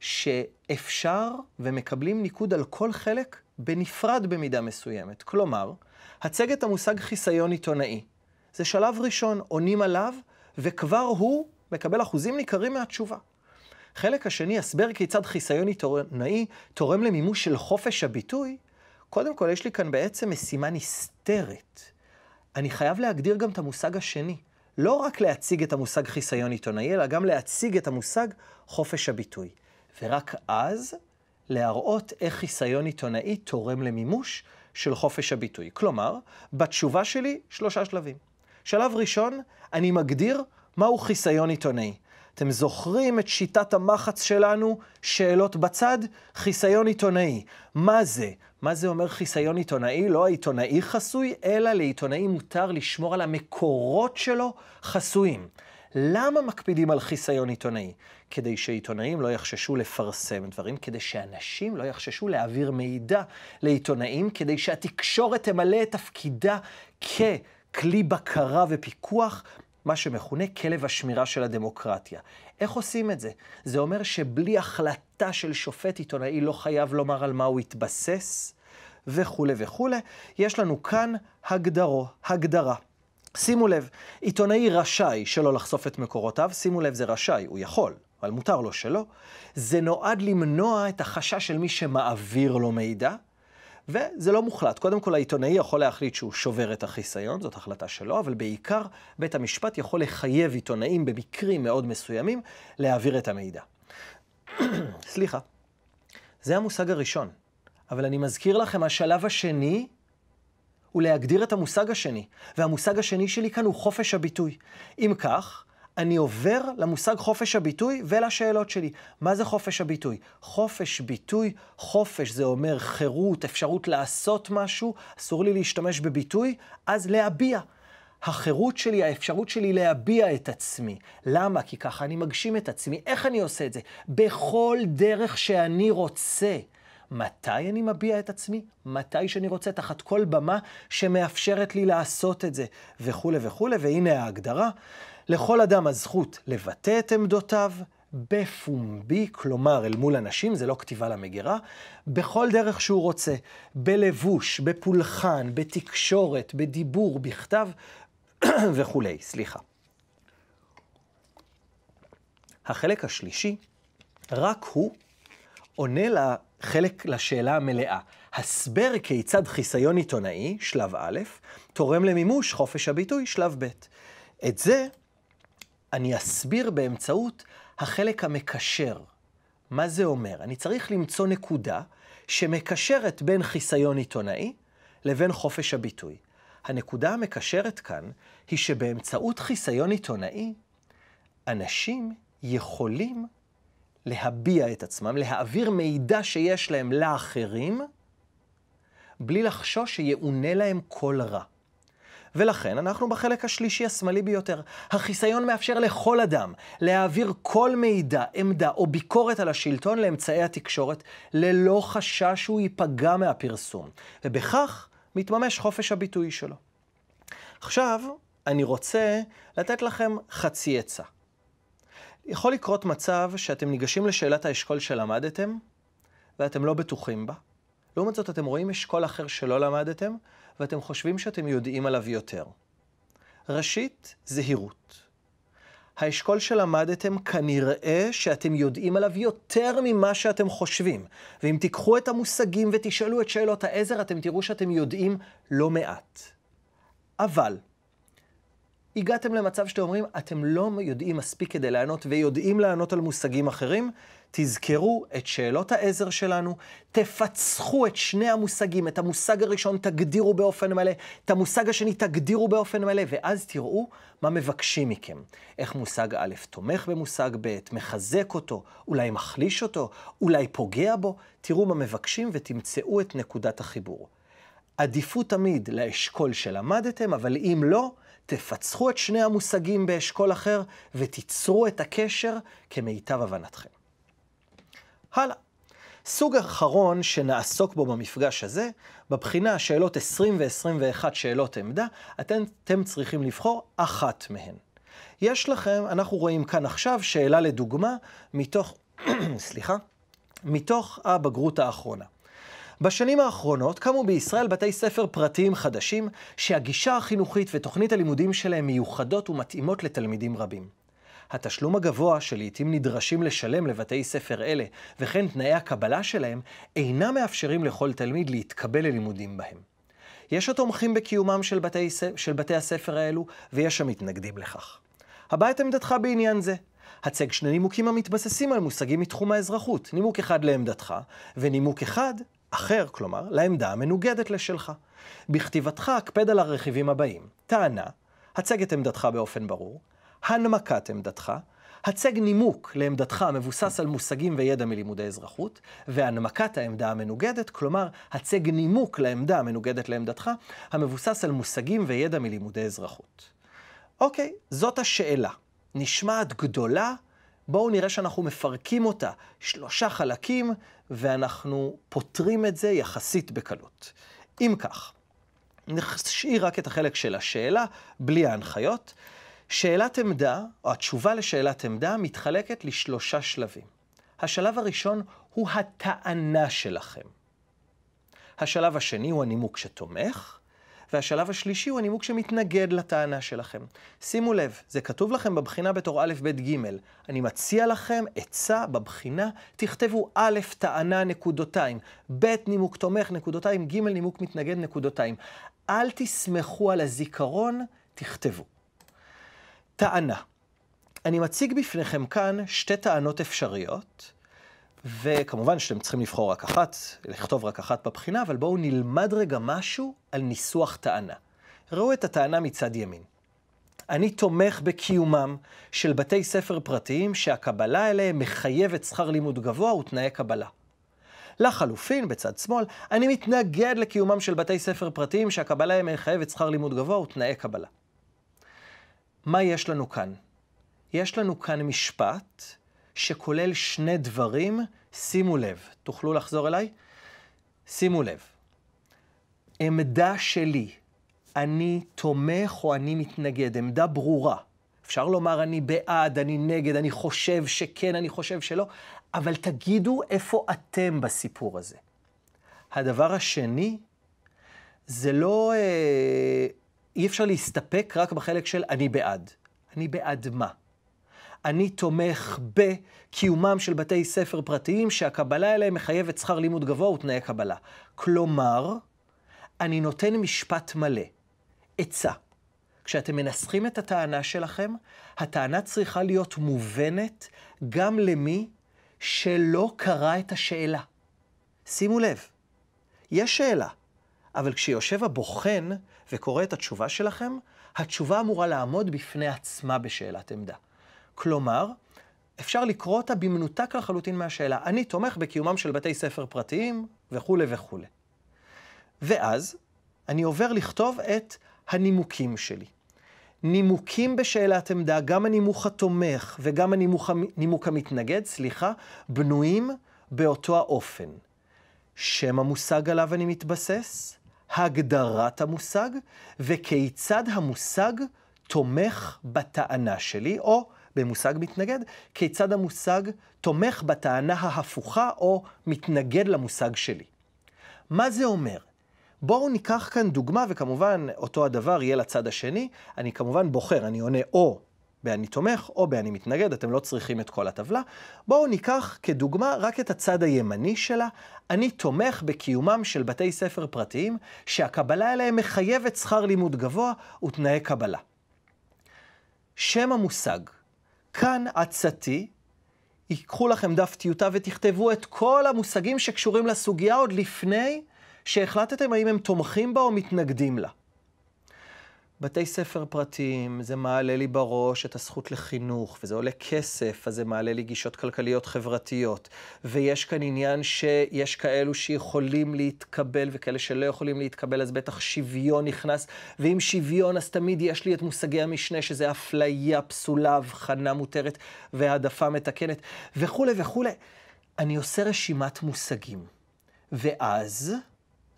שאפשר ומקבלים ניקוד על כל חלק בנפרד במידה מסוימת. כלומר, הצג את המושג חיסיון עיתונאי. זה שלב ראשון, עונים עליו, וכבר הוא מקבל אחוזים ניכרים מהתשובה. חלק השני, הסבר כיצד חיסיון עיתונאי תורם למימוש של חופש הביטוי, קודם כל יש לי כאן בעצם משימה נסתרת. אני חייב להגדיר גם את המושג השני. לא רק להציג את המושג חיסיון עיתונאי, אלא גם להציג את המושג חופש הביטוי. ורק אז להראות איך חיסיון עיתונאי תורם למימוש של חופש הביטוי. כלומר, בתשובה שלי, שלושה שלבים. שלב ראשון, אני מגדיר מהו חיסיון עיתונאי. אתם זוכרים את שיטת המחץ שלנו? שאלות בצד? חיסיון עיתונאי. מה זה? מה זה אומר חיסיון עיתונאי? לא העיתונאי חסוי, אלא לעיתונאי מותר לשמור על המקורות שלו חסויים. למה מקפידים על חיסיון עיתונאי? כדי שעיתונאים לא יחששו לפרסם דברים, כדי שאנשים לא יחששו להעביר מידע לעיתונאים, כדי שהתקשורת תמלא את תפקידה ככלי בקרה ופיקוח, מה שמכונה כלב השמירה של הדמוקרטיה. איך עושים את זה? זה אומר שבלי החלטה של שופט עיתונאי לא חייב לומר על מה הוא התבסס, וכולי וכולי. יש לנו כאן הגדרו, הגדרה. שימו לב, עיתונאי רשאי שלא לחשוף את מקורותיו, שימו לב, זה רשאי, הוא יכול, אבל מותר לו שלא. זה נועד למנוע את החשש של מי שמעביר לו מידע. וזה לא מוחלט. קודם כל, העיתונאי יכול להחליט שהוא שובר את החיסיון, זאת החלטה שלו, אבל בעיקר בית המשפט יכול לחייב עיתונאים במקרים מאוד מסוימים להעביר את המידע. סליחה. זה המושג הראשון. אבל אני מזכיר לכם, השלב השני הוא להגדיר את המושג השני. והמושג השני שלי כאן הוא חופש הביטוי. אם כך, אני עובר למושג חופש הביטוי ולשאלות שלי. מה זה חופש הביטוי? חופש ביטוי, חופש זה אומר חירות, אפשרות לעשות משהו, אסור לי להשתמש בביטוי, אז להביע. החירות שלי, האפשרות שלי להביע את עצמי. למה? כי ככה אני מגשים את עצמי. איך אני עושה את זה? בכל דרך שאני רוצה. מתי אני מביע את עצמי? מתי שאני רוצה, תחת כל במה שמאפשרת לי לעשות את זה, וכולי וכולי, והנה ההגדרה. לכל אדם הזכות לבטא את עמדותיו בפומבי, כלומר אל מול אנשים, זה לא כתיבה למגירה, בכל דרך שהוא רוצה, בלבוש, בפולחן, בתקשורת, בדיבור, בכתב וכולי, סליחה. החלק השלישי, רק הוא עונה לחלק, לשאלה המלאה. הסבר כיצד חיסיון עיתונאי, שלב א', תורם למימוש חופש הביטוי, שלב ב'. את זה אני אסביר באמצעות החלק המקשר. מה זה אומר? אני צריך למצוא נקודה שמקשרת בין חיסיון עיתונאי לבין חופש הביטוי. הנקודה המקשרת כאן היא שבאמצעות חיסיון עיתונאי, אנשים יכולים להביע את עצמם, להעביר מידע שיש להם לאחרים, בלי לחשוש שיאונה להם כל רע. ולכן אנחנו בחלק השלישי השמאלי ביותר. החיסיון מאפשר לכל אדם להעביר כל מידע, עמדה או ביקורת על השלטון לאמצעי התקשורת, ללא חשש שהוא ייפגע מהפרסום, ובכך מתממש חופש הביטוי שלו. עכשיו, אני רוצה לתת לכם חצי עצה. יכול לקרות מצב שאתם ניגשים לשאלת האשכול שלמדתם, ואתם לא בטוחים בה. לעומת זאת, אתם רואים אשכול אחר שלא למדתם, ואתם חושבים שאתם יודעים עליו יותר. ראשית, זהירות. האשכול שלמדתם כנראה שאתם יודעים עליו יותר ממה שאתם חושבים. ואם תיקחו את המושגים ותשאלו את שאלות העזר, אתם תראו שאתם יודעים לא מעט. אבל, הגעתם למצב שאתם אומרים, אתם לא יודעים מספיק כדי לענות ויודעים לענות על מושגים אחרים, תזכרו את שאלות העזר שלנו, תפצחו את שני המושגים, את המושג הראשון תגדירו באופן מלא, את המושג השני תגדירו באופן מלא, ואז תראו מה מבקשים מכם. איך מושג א' תומך במושג ב', מחזק אותו, אולי מחליש אותו, אולי פוגע בו, תראו מה מבקשים ותמצאו את נקודת החיבור. עדיפות תמיד לאשכול שלמדתם, אבל אם לא, תפצחו את שני המושגים באשכול אחר ותיצרו את הקשר כמיטב הבנתכם. הלאה. סוג אחרון שנעסוק בו במפגש הזה, בבחינה שאלות 20 ו-21 שאלות עמדה, אתם, אתם צריכים לבחור אחת מהן. יש לכם, אנחנו רואים כאן עכשיו שאלה לדוגמה, מתוך, סליחה, מתוך הבגרות האחרונה. בשנים האחרונות קמו בישראל בתי ספר פרטיים חדשים, שהגישה החינוכית ותוכנית הלימודים שלהם מיוחדות ומתאימות לתלמידים רבים. התשלום הגבוה שלעיתים נדרשים לשלם לבתי ספר אלה, וכן תנאי הקבלה שלהם, אינם מאפשרים לכל תלמיד להתקבל ללימודים בהם. יש התומכים בקיומם של בתי, של בתי הספר האלו, ויש המתנגדים לכך. הבע את עמדתך בעניין זה. הצג שני נימוקים המתבססים על מושגים מתחום האזרחות. נימוק אחד לעמדתך, ונימוק אחד אחר, כלומר, לעמדה המנוגדת לשלך. בכתיבתך הקפד על הרכיבים הבאים: טענה, הצג את עמדתך באופן ברור, הנמקת עמדתך, הצג נימוק לעמדתך המבוסס על מושגים וידע מלימודי אזרחות, והנמקת העמדה המנוגדת, כלומר, הצג נימוק לעמדה המנוגדת לעמדתך, המבוסס על מושגים וידע מלימודי אזרחות. אוקיי, זאת השאלה. נשמעת גדולה, בואו נראה שאנחנו מפרקים אותה. שלושה חלקים, ואנחנו פותרים את זה יחסית בקלות. אם כך, נשאיר רק את החלק של השאלה, בלי ההנחיות. שאלת עמדה, או התשובה לשאלת עמדה, מתחלקת לשלושה שלבים. השלב הראשון הוא הטענה שלכם. השלב השני הוא הנימוק שתומך, והשלב השלישי הוא הנימוק שמתנגד לטענה שלכם. שימו לב, זה כתוב לכם בבחינה בתור א', ב', ג'. אני מציע לכם עצה בבחינה, תכתבו א', טענה נקודותיים, ב', נימוק תומך נקודותיים, ג', נימוק מתנגד נקודותיים. אל תסמכו על הזיכרון, תכתבו. טענה. אני מציג בפניכם כאן שתי טענות אפשריות, וכמובן שאתם צריכים לבחור רק אחת, לכתוב רק אחת בבחינה, אבל בואו נלמד רגע משהו על ניסוח טענה. ראו את הטענה מצד ימין. אני תומך בקיומם של בתי ספר פרטיים שהקבלה אליהם מחייבת שכר לימוד גבוה ותנאי קבלה. לחלופין, בצד שמאל, אני מתנגד לקיומם של בתי ספר פרטיים שהקבלה אליהם מחייבת שכר לימוד גבוה ותנאי קבלה. מה יש לנו כאן? יש לנו כאן משפט שכולל שני דברים, שימו לב, תוכלו לחזור אליי? שימו לב, עמדה שלי, אני תומך או אני מתנגד, עמדה ברורה. אפשר לומר אני בעד, אני נגד, אני חושב שכן, אני חושב שלא, אבל תגידו איפה אתם בסיפור הזה. הדבר השני, זה לא... אה, אי אפשר להסתפק רק בחלק של אני בעד. אני בעד מה? אני תומך בקיומם של בתי ספר פרטיים שהקבלה אליהם מחייבת שכר לימוד גבוה ותנאי קבלה. כלומר, אני נותן משפט מלא, עצה. כשאתם מנסחים את הטענה שלכם, הטענה צריכה להיות מובנת גם למי שלא קרא את השאלה. שימו לב, יש שאלה, אבל כשיושב הבוחן וקורא את התשובה שלכם, התשובה אמורה לעמוד בפני עצמה בשאלת עמדה. כלומר, אפשר לקרוא אותה במנותק לחלוטין מהשאלה. אני תומך בקיומם של בתי ספר פרטיים וכולי וכולי. ואז אני עובר לכתוב את הנימוקים שלי. נימוקים בשאלת עמדה, גם הנימוך התומך וגם הנימוק המתנגד, סליחה, בנויים באותו האופן. שם המושג עליו אני מתבסס, הגדרת המושג, וכיצד המושג תומך בטענה שלי, או במושג מתנגד, כיצד המושג תומך בטענה ההפוכה או מתנגד למושג שלי. מה זה אומר? בואו ניקח כאן דוגמה, וכמובן אותו הדבר יהיה לצד השני. אני כמובן בוחר, אני עונה או ב"אני תומך" או ב"אני מתנגד", אתם לא צריכים את כל הטבלה. בואו ניקח כדוגמה רק את הצד הימני שלה. אני תומך בקיומם של בתי ספר פרטיים שהקבלה אליהם מחייבת שכר לימוד גבוה ותנאי קבלה. שם המושג כאן עצתי, ייקחו לכם דף טיוטה ותכתבו את כל המושגים שקשורים לסוגיה עוד לפני שהחלטתם האם הם תומכים בה או מתנגדים לה. בתי ספר פרטיים, זה מעלה לי בראש את הזכות לחינוך, וזה עולה כסף, אז זה מעלה לי גישות כלכליות חברתיות. ויש כאן עניין שיש כאלו שיכולים להתקבל וכאלה שלא יכולים להתקבל, אז בטח שוויון נכנס. ואם שוויון, אז תמיד יש לי את מושגי המשנה, שזה אפליה פסולה, הבחנה מותרת והעדפה מתקנת, וכולי וכולי. אני עושה רשימת מושגים. ואז...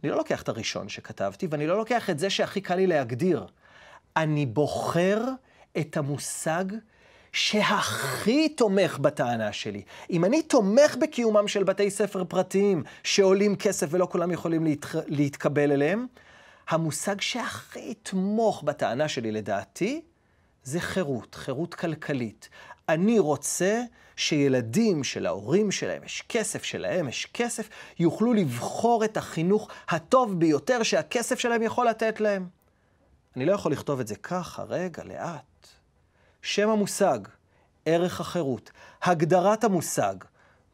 אני לא לוקח את הראשון שכתבתי, ואני לא לוקח את זה שהכי קל לי להגדיר. אני בוחר את המושג שהכי תומך בטענה שלי. אם אני תומך בקיומם של בתי ספר פרטיים שעולים כסף ולא כולם יכולים להתח... להתקבל אליהם, המושג שהכי יתמוך בטענה שלי לדעתי, זה חירות, חירות כלכלית. אני רוצה שילדים של ההורים שלהם, יש כסף שלהם, יש כסף, יוכלו לבחור את החינוך הטוב ביותר שהכסף שלהם יכול לתת להם. אני לא יכול לכתוב את זה ככה, רגע, לאט. שם המושג, ערך החירות, הגדרת המושג.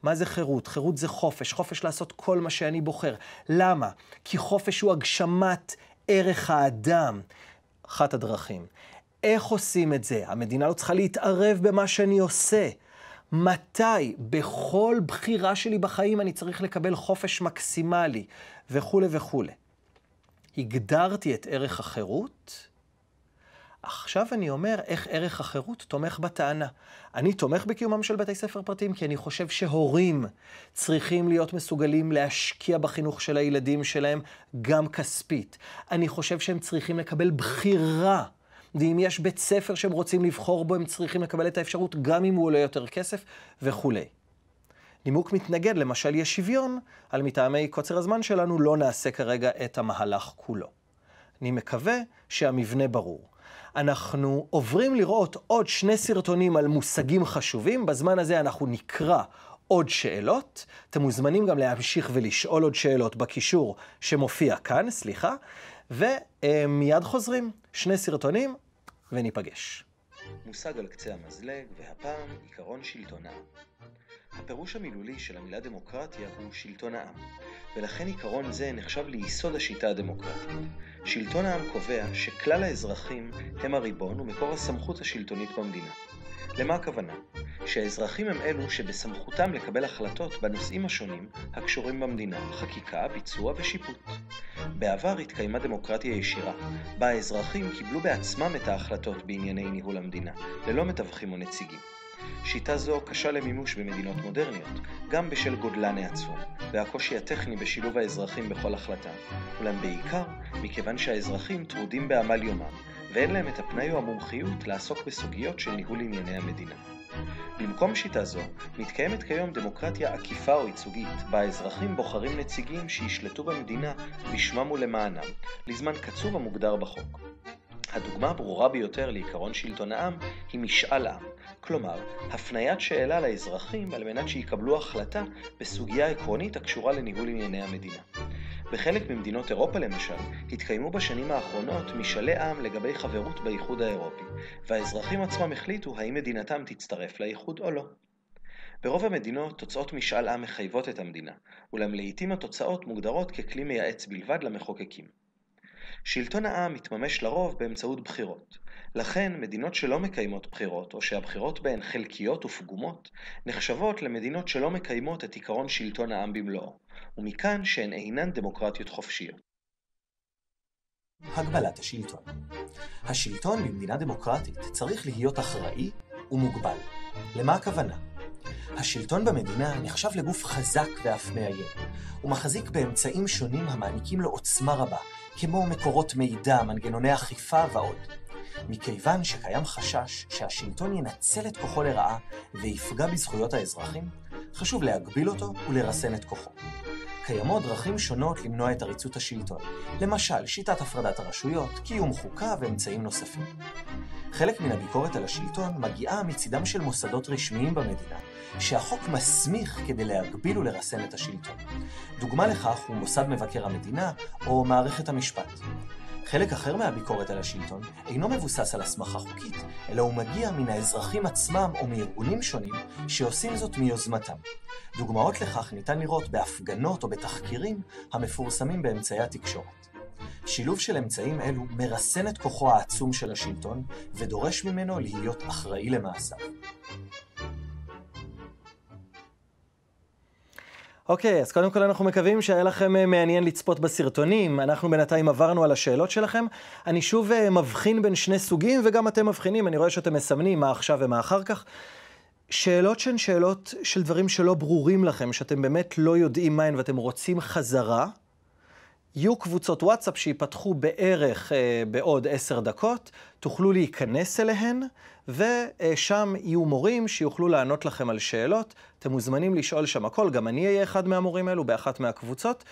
מה זה חירות? חירות זה חופש, חופש לעשות כל מה שאני בוחר. למה? כי חופש הוא הגשמת ערך האדם. אחת הדרכים. איך עושים את זה? המדינה לא צריכה להתערב במה שאני עושה. מתי בכל בחירה שלי בחיים אני צריך לקבל חופש מקסימלי וכולי וכולי. הגדרתי את ערך החירות, עכשיו אני אומר איך ערך החירות תומך בטענה. אני תומך בקיומם של בתי ספר פרטיים כי אני חושב שהורים צריכים להיות מסוגלים להשקיע בחינוך של הילדים שלהם גם כספית. אני חושב שהם צריכים לקבל בחירה. ואם יש בית ספר שהם רוצים לבחור בו, הם צריכים לקבל את האפשרות גם אם הוא עולה יותר כסף וכולי. נימוק מתנגד למשל יש שוויון, על מטעמי קוצר הזמן שלנו לא נעשה כרגע את המהלך כולו. אני מקווה שהמבנה ברור. אנחנו עוברים לראות עוד שני סרטונים על מושגים חשובים, בזמן הזה אנחנו נקרא עוד שאלות. אתם מוזמנים גם להמשיך ולשאול עוד שאלות בקישור שמופיע כאן, סליחה, ומיד חוזרים, שני סרטונים, וניפגש. מושג על קצה המזלג, והפעם עיקרון שלטונה. הפירוש המילולי של המילה דמוקרטיה הוא שלטון העם, ולכן עיקרון זה נחשב ליסוד השיטה הדמוקרטית. שלטון העם קובע שכלל האזרחים הם הריבון ומקור הסמכות השלטונית במדינה. למה הכוונה? שהאזרחים הם אלו שבסמכותם לקבל החלטות בנושאים השונים הקשורים במדינה, חקיקה, ביצוע ושיפוט. בעבר התקיימה דמוקרטיה ישירה, בה האזרחים קיבלו בעצמם את ההחלטות בענייני ניהול המדינה, ללא מתווכים או נציגים. שיטה זו קשה למימוש במדינות מודרניות, גם בשל גודלן העצום, והקושי הטכני בשילוב האזרחים בכל החלטה, אולם בעיקר מכיוון שהאזרחים טרודים בעמל יומם, ואין להם את הפנאי או המומחיות לעסוק בסוגיות של ניהול ענייני המדינה. במקום שיטה זו, מתקיימת כיום דמוקרטיה עקיפה או ייצוגית, בה האזרחים בוחרים נציגים שישלטו במדינה בשמם ולמענם, לזמן קצוב המוגדר בחוק. הדוגמה הברורה ביותר לעיקרון שלטון העם היא משאל עם, כלומר, הפניית שאלה לאזרחים על מנת שיקבלו החלטה בסוגיה עקרונית הקשורה לניהול ענייני המדינה. בחלק ממדינות אירופה למשל, התקיימו בשנים האחרונות משאלי עם לגבי חברות באיחוד האירופי, והאזרחים עצמם החליטו האם מדינתם תצטרף לאיחוד או לא. ברוב המדינות תוצאות משאל עם מחייבות את המדינה, אולם לעיתים התוצאות מוגדרות ככלי מייעץ בלבד למחוקקים. שלטון העם מתממש לרוב באמצעות בחירות, לכן מדינות שלא מקיימות בחירות, או שהבחירות בהן חלקיות ופגומות, נחשבות למדינות שלא מקיימות את עקרון שלטון העם במלואו, ומכאן שהן אינן דמוקרטיות חופשיות. הגבלת השלטון. השלטון במדינה דמוקרטית צריך להיות אחראי ומוגבל. למה הכוונה? השלטון במדינה נחשב לגוף חזק ואף מאיים. הוא מחזיק באמצעים שונים המעניקים לו עוצמה רבה, כמו מקורות מידע, מנגנוני אכיפה ועוד. מכיוון שקיים חשש שהשלטון ינצל את כוחו לרעה ויפגע בזכויות האזרחים, חשוב להגביל אותו ולרסן את כוחו. קיימות דרכים שונות למנוע את עריצות השלטון, למשל שיטת הפרדת הרשויות, קיום חוקה ואמצעים נוספים. חלק מן הביקורת על השלטון מגיעה מצידם של מוסדות רשמיים במדינה, שהחוק מסמיך כדי להגביל ולרסן את השלטון. דוגמה לכך הוא מוסד מבקר המדינה או מערכת המשפט. חלק אחר מהביקורת על השלטון אינו מבוסס על הסמכה חוקית, אלא הוא מגיע מן האזרחים עצמם או מארגונים שונים שעושים זאת מיוזמתם. דוגמאות לכך ניתן לראות בהפגנות או בתחקירים המפורסמים באמצעי התקשורת. שילוב של אמצעים אלו מרסן את כוחו העצום של השלטון ודורש ממנו להיות אחראי למעשיו. אוקיי, okay, אז קודם כל אנחנו מקווים שהיה לכם אה, מעניין לצפות בסרטונים. אנחנו בינתיים עברנו על השאלות שלכם. אני שוב אה, מבחין בין שני סוגים, וגם אתם מבחינים, אני רואה שאתם מסמנים מה עכשיו ומה אחר כך. שאלות שהן שאלות של דברים שלא ברורים לכם, שאתם באמת לא יודעים מה הן ואתם רוצים חזרה. יהיו קבוצות וואטסאפ שייפתחו בערך אה, בעוד עשר דקות, תוכלו להיכנס אליהן, ושם יהיו מורים שיוכלו לענות לכם על שאלות. אתם מוזמנים לשאול שם הכל, גם אני אהיה אחד מהמורים האלו באחת מהקבוצות,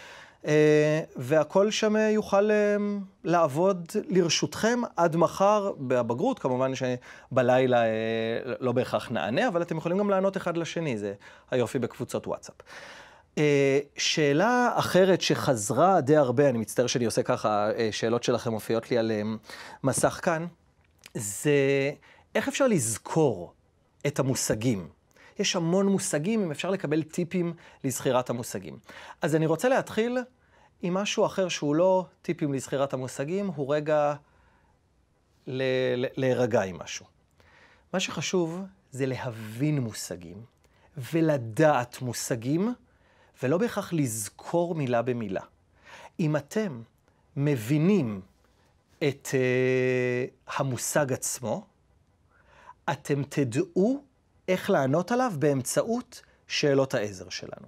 אה, והכל שם יוכל אה, לעבוד לרשותכם עד מחר בבגרות, כמובן שבלילה אה, לא בהכרח נענה, אבל אתם יכולים גם לענות אחד לשני, זה היופי בקבוצות וואטסאפ. אה, שאלה אחרת שחזרה די הרבה, אני מצטער שאני עושה ככה, אה, שאלות שלכם מופיעות לי על אה, מסך כאן, זה איך אפשר לזכור את המושגים. יש המון מושגים, אם אפשר לקבל טיפים לזכירת המושגים. אז אני רוצה להתחיל עם משהו אחר שהוא לא טיפים לזכירת המושגים, הוא רגע להירגע עם משהו. מה שחשוב זה להבין מושגים ולדעת מושגים. ולא בהכרח לזכור מילה במילה. אם אתם מבינים את uh, המושג עצמו, אתם תדעו איך לענות עליו באמצעות שאלות העזר שלנו.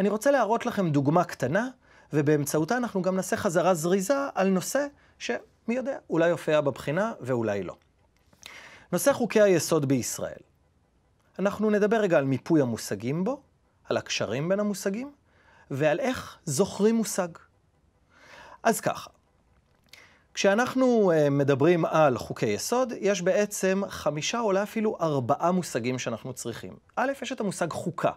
אני רוצה להראות לכם דוגמה קטנה, ובאמצעותה אנחנו גם נעשה חזרה זריזה על נושא שמי יודע, אולי יופיע בבחינה ואולי לא. נושא חוקי היסוד בישראל. אנחנו נדבר רגע על מיפוי המושגים בו, על הקשרים בין המושגים ועל איך זוכרים מושג. אז ככה, כשאנחנו אה, מדברים על חוקי יסוד, יש בעצם חמישה, או אולי אפילו ארבעה מושגים שאנחנו צריכים. א', יש את המושג חוקה.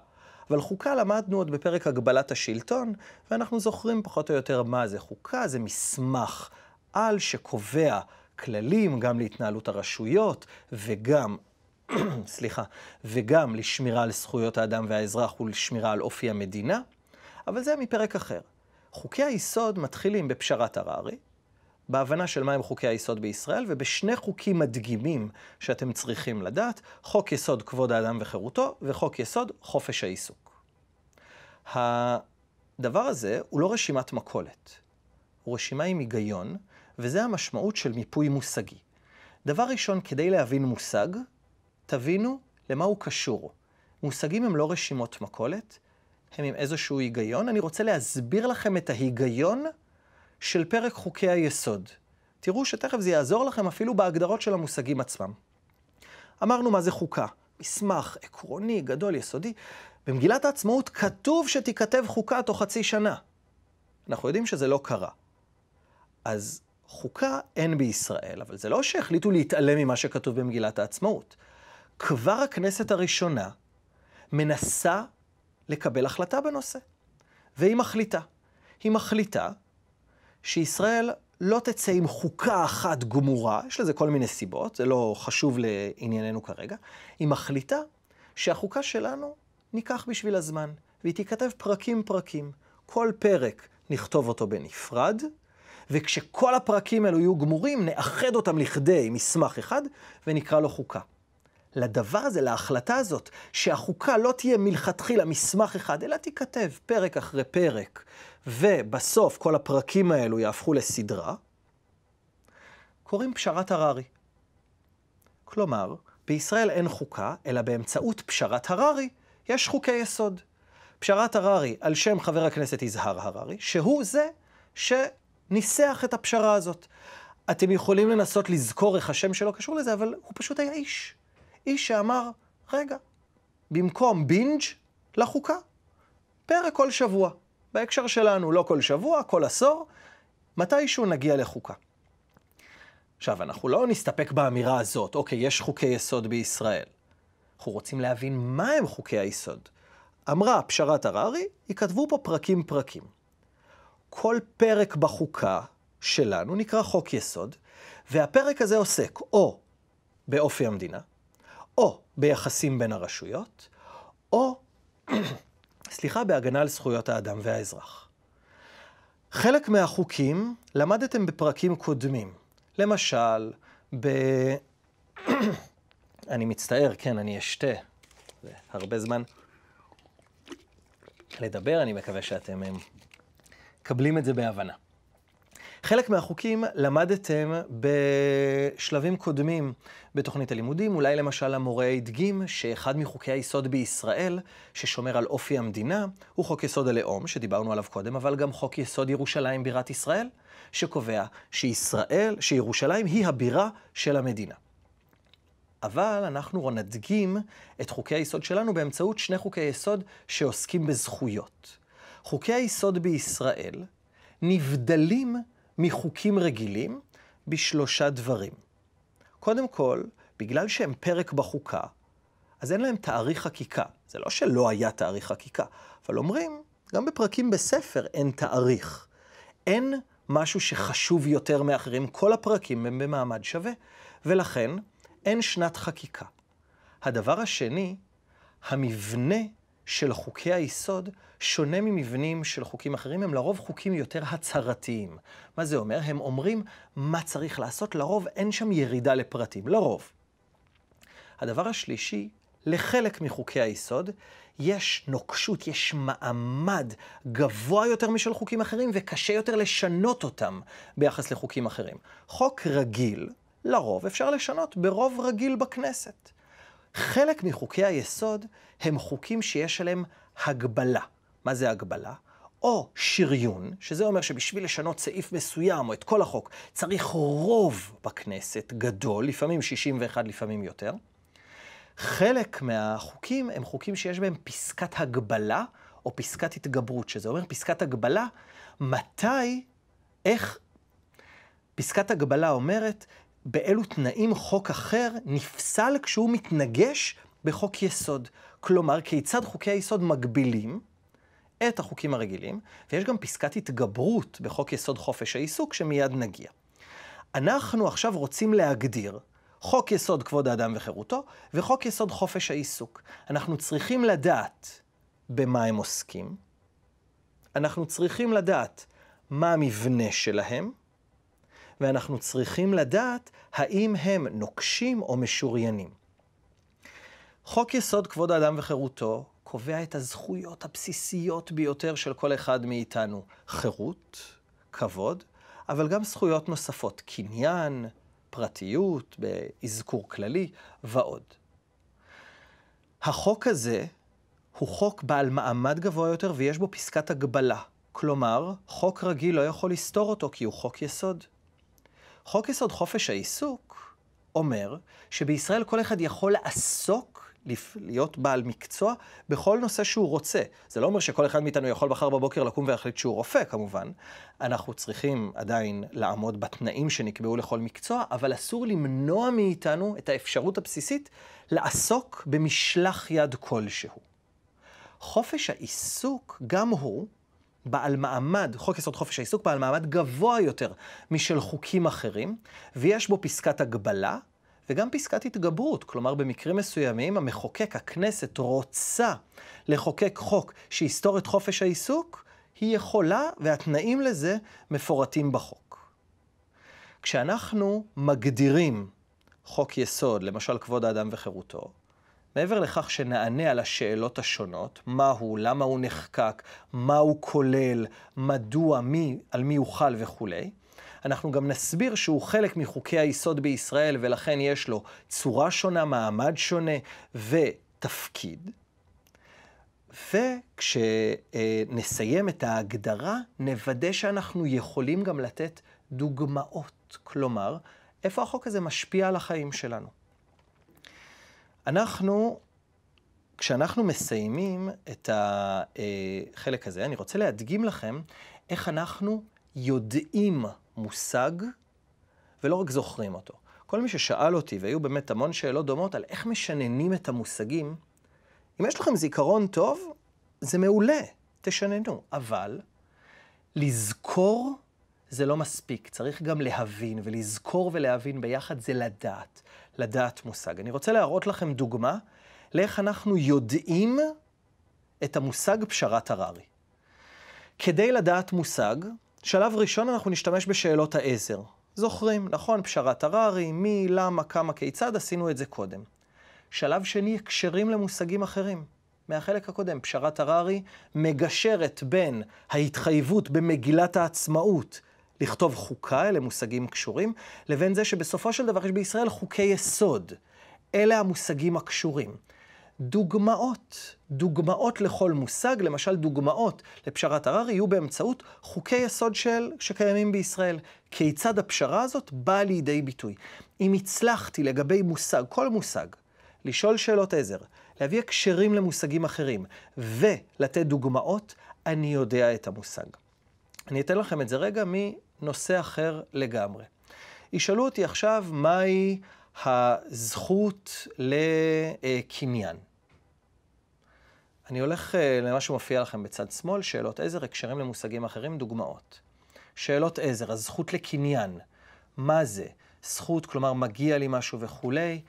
אבל חוקה למדנו עוד בפרק הגבלת השלטון, ואנחנו זוכרים פחות או יותר מה זה חוקה, זה מסמך על שקובע כללים גם להתנהלות הרשויות וגם סליחה, וגם לשמירה על זכויות האדם והאזרח ולשמירה על אופי המדינה, אבל זה מפרק אחר. חוקי היסוד מתחילים בפשרת הררי, בהבנה של מהם חוקי היסוד בישראל, ובשני חוקים מדגימים שאתם צריכים לדעת, חוק יסוד כבוד האדם וחירותו, וחוק יסוד חופש העיסוק. הדבר הזה הוא לא רשימת מכולת, הוא רשימה עם היגיון, וזה המשמעות של מיפוי מושגי. דבר ראשון, כדי להבין מושג, תבינו למה הוא קשור. מושגים הם לא רשימות מכולת, הם עם איזשהו היגיון. אני רוצה להסביר לכם את ההיגיון של פרק חוקי היסוד. תראו שתכף זה יעזור לכם אפילו בהגדרות של המושגים עצמם. אמרנו מה זה חוקה, מסמך עקרוני, גדול, יסודי. במגילת העצמאות כתוב שתיכתב חוקה תוך חצי שנה. אנחנו יודעים שזה לא קרה. אז חוקה אין בישראל, אבל זה לא שהחליטו להתעלם ממה שכתוב במגילת העצמאות. כבר הכנסת הראשונה מנסה לקבל החלטה בנושא, והיא מחליטה. היא מחליטה שישראל לא תצא עם חוקה אחת גמורה, יש לזה כל מיני סיבות, זה לא חשוב לענייננו כרגע, היא מחליטה שהחוקה שלנו ניקח בשביל הזמן, והיא תיכתב פרקים-פרקים. כל פרק נכתוב אותו בנפרד, וכשכל הפרקים האלו יהיו גמורים, נאחד אותם לכדי מסמך אחד, ונקרא לו חוקה. לדבר הזה, להחלטה הזאת, שהחוקה לא תהיה מלכתחילה מסמך אחד, אלא תיכתב פרק אחרי פרק, ובסוף כל הפרקים האלו יהפכו לסדרה, קוראים פשרת הררי. כלומר, בישראל אין חוקה, אלא באמצעות פשרת הררי יש חוקי יסוד. פשרת הררי על שם חבר הכנסת יזהר הררי, שהוא זה שניסח את הפשרה הזאת. אתם יכולים לנסות לזכור איך השם שלו קשור לזה, אבל הוא פשוט היה איש. איש שאמר, רגע, במקום בינג' לחוקה. פרק כל שבוע. בהקשר שלנו, לא כל שבוע, כל עשור, מתישהו נגיע לחוקה. עכשיו, אנחנו לא נסתפק באמירה הזאת, אוקיי, יש חוקי יסוד בישראל. אנחנו רוצים להבין מהם חוקי היסוד. אמרה פשרת הררי, ייכתבו פה פרקים פרקים. כל פרק בחוקה שלנו נקרא חוק יסוד, והפרק הזה עוסק או באופי המדינה, או ביחסים בין הרשויות, או, סליחה, בהגנה על זכויות האדם והאזרח. חלק מהחוקים למדתם בפרקים קודמים. למשל, ב... אני מצטער, כן, אני אשתה. זה הרבה זמן לדבר, אני מקווה שאתם אה, מקבלים את זה בהבנה. חלק מהחוקים למדתם בשלבים קודמים בתוכנית הלימודים, אולי למשל המורה הדגים שאחד מחוקי היסוד בישראל ששומר על אופי המדינה הוא חוק יסוד הלאום, שדיברנו עליו קודם, אבל גם חוק יסוד ירושלים בירת ישראל, שקובע שישראל, שירושלים היא הבירה של המדינה. אבל אנחנו נדגים את חוקי היסוד שלנו באמצעות שני חוקי יסוד שעוסקים בזכויות. חוקי היסוד בישראל נבדלים מחוקים רגילים בשלושה דברים. קודם כל, בגלל שהם פרק בחוקה, אז אין להם תאריך חקיקה. זה לא שלא היה תאריך חקיקה, אבל אומרים, גם בפרקים בספר אין תאריך. אין משהו שחשוב יותר מאחרים, כל הפרקים הם במעמד שווה, ולכן אין שנת חקיקה. הדבר השני, המבנה של חוקי היסוד שונה ממבנים של חוקים אחרים, הם לרוב חוקים יותר הצהרתיים. מה זה אומר? הם אומרים מה צריך לעשות, לרוב אין שם ירידה לפרטים, לרוב. הדבר השלישי, לחלק מחוקי היסוד יש נוקשות, יש מעמד גבוה יותר משל חוקים אחרים וקשה יותר לשנות אותם ביחס לחוקים אחרים. חוק רגיל, לרוב אפשר לשנות ברוב רגיל בכנסת. חלק מחוקי היסוד הם חוקים שיש עליהם הגבלה. מה זה הגבלה? או שריון, שזה אומר שבשביל לשנות סעיף מסוים או את כל החוק, צריך רוב בכנסת גדול, לפעמים 61, לפעמים יותר. חלק מהחוקים הם חוקים שיש בהם פסקת הגבלה או פסקת התגברות, שזה אומר פסקת הגבלה, מתי, איך, פסקת הגבלה אומרת באילו תנאים חוק אחר נפסל כשהוא מתנגש בחוק יסוד. כלומר, כיצד חוקי היסוד מגבילים את החוקים הרגילים, ויש גם פסקת התגברות בחוק יסוד חופש העיסוק, שמיד נגיע. אנחנו עכשיו רוצים להגדיר חוק יסוד כבוד האדם וחירותו וחוק יסוד חופש העיסוק. אנחנו צריכים לדעת במה הם עוסקים, אנחנו צריכים לדעת מה המבנה שלהם, ואנחנו צריכים לדעת האם הם נוקשים או משוריינים. חוק יסוד כבוד האדם וחירותו קובע את הזכויות הבסיסיות ביותר של כל אחד מאיתנו. חירות, כבוד, אבל גם זכויות נוספות, קניין, פרטיות, באזכור כללי ועוד. החוק הזה הוא חוק בעל מעמד גבוה יותר ויש בו פסקת הגבלה. כלומר, חוק רגיל לא יכול לסתור אותו כי הוא חוק יסוד. חוק יסוד חופש העיסוק אומר שבישראל כל אחד יכול לעסוק להיות בעל מקצוע בכל נושא שהוא רוצה. זה לא אומר שכל אחד מאיתנו יכול מחר בבוקר לקום ולהחליט שהוא רופא, כמובן. אנחנו צריכים עדיין לעמוד בתנאים שנקבעו לכל מקצוע, אבל אסור למנוע מאיתנו את האפשרות הבסיסית לעסוק במשלח יד כלשהו. חופש העיסוק, גם הוא, בעל מעמד, חוק יסוד חופש העיסוק, בעל מעמד גבוה יותר משל חוקים אחרים, ויש בו פסקת הגבלה, וגם פסקת התגברות, כלומר במקרים מסוימים המחוקק, הכנסת, רוצה לחוקק חוק שיסתור את חופש העיסוק, היא יכולה והתנאים לזה מפורטים בחוק. כשאנחנו מגדירים חוק יסוד, למשל כבוד האדם וחירותו, מעבר לכך שנענה על השאלות השונות, מהו, למה הוא נחקק, מה הוא כולל, מדוע, מי, על מי הוא חל וכולי, אנחנו גם נסביר שהוא חלק מחוקי היסוד בישראל, ולכן יש לו צורה שונה, מעמד שונה ותפקיד. וכשנסיים את ההגדרה, נוודא שאנחנו יכולים גם לתת דוגמאות. כלומר, איפה החוק הזה משפיע על החיים שלנו. אנחנו, כשאנחנו מסיימים את החלק אה, הזה, אני רוצה להדגים לכם איך אנחנו יודעים מושג, ולא רק זוכרים אותו. כל מי ששאל אותי, והיו באמת המון שאלות דומות על איך משננים את המושגים, אם יש לכם זיכרון טוב, זה מעולה, תשננו. אבל לזכור זה לא מספיק, צריך גם להבין, ולזכור ולהבין ביחד זה לדעת, לדעת מושג. אני רוצה להראות לכם דוגמה לאיך אנחנו יודעים את המושג פשרת הררי. כדי לדעת מושג, שלב ראשון אנחנו נשתמש בשאלות העזר. זוכרים, נכון? פשרת הררי, מי, למה, כמה, כיצד, עשינו את זה קודם. שלב שני, הקשרים למושגים אחרים. מהחלק הקודם, פשרת הררי מגשרת בין ההתחייבות במגילת העצמאות לכתוב חוקה, אלה מושגים קשורים, לבין זה שבסופו של דבר יש בישראל חוקי יסוד. אלה המושגים הקשורים. דוגמאות, דוגמאות לכל מושג, למשל דוגמאות לפשרת הררי יהיו באמצעות חוקי יסוד של, שקיימים בישראל. כיצד הפשרה הזאת באה לידי ביטוי. אם הצלחתי לגבי מושג, כל מושג, לשאול שאלות עזר, להביא הקשרים למושגים אחרים ולתת דוגמאות, אני יודע את המושג. אני אתן לכם את זה רגע מנושא אחר לגמרי. ישאלו אותי עכשיו מהי הזכות לקניין. אני הולך אה, למה שמופיע לכם בצד שמאל, שאלות עזר, הקשרים למושגים אחרים, דוגמאות. שאלות עזר, הזכות לקניין, מה זה? זכות, כלומר מגיע לי משהו וכולי.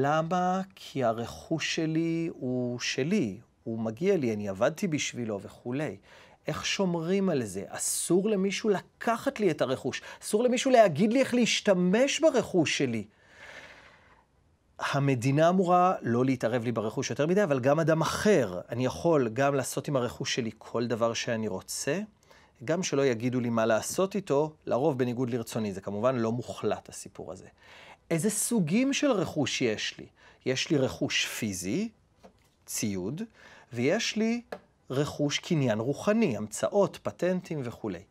למה? כי הרכוש שלי הוא שלי, הוא מגיע לי, אני עבדתי בשבילו וכולי. איך שומרים על זה? אסור למישהו לקחת לי את הרכוש, אסור למישהו להגיד לי איך להשתמש ברכוש שלי. המדינה אמורה לא להתערב לי ברכוש יותר מדי, אבל גם אדם אחר, אני יכול גם לעשות עם הרכוש שלי כל דבר שאני רוצה, גם שלא יגידו לי מה לעשות איתו, לרוב בניגוד לרצוני. זה כמובן לא מוחלט, הסיפור הזה. איזה סוגים של רכוש יש לי? יש לי רכוש פיזי, ציוד, ויש לי רכוש קניין רוחני, המצאות, פטנטים וכולי.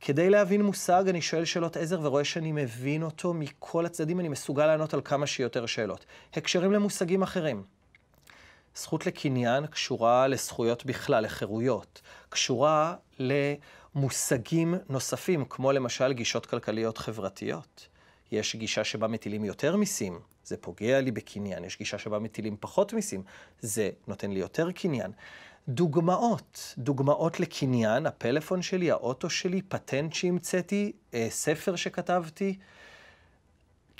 כדי להבין מושג, אני שואל שאלות עזר ורואה שאני מבין אותו מכל הצדדים, אני מסוגל לענות על כמה שיותר שאלות. הקשרים למושגים אחרים. זכות לקניין קשורה לזכויות בכלל, לחירויות. קשורה למושגים נוספים, כמו למשל גישות כלכליות חברתיות. יש גישה שבה מטילים יותר מיסים, זה פוגע לי בקניין. יש גישה שבה מטילים פחות מיסים, זה נותן לי יותר קניין. דוגמאות, דוגמאות לקניין, הפלאפון שלי, האוטו שלי, פטנט שהמצאתי, אה, ספר שכתבתי.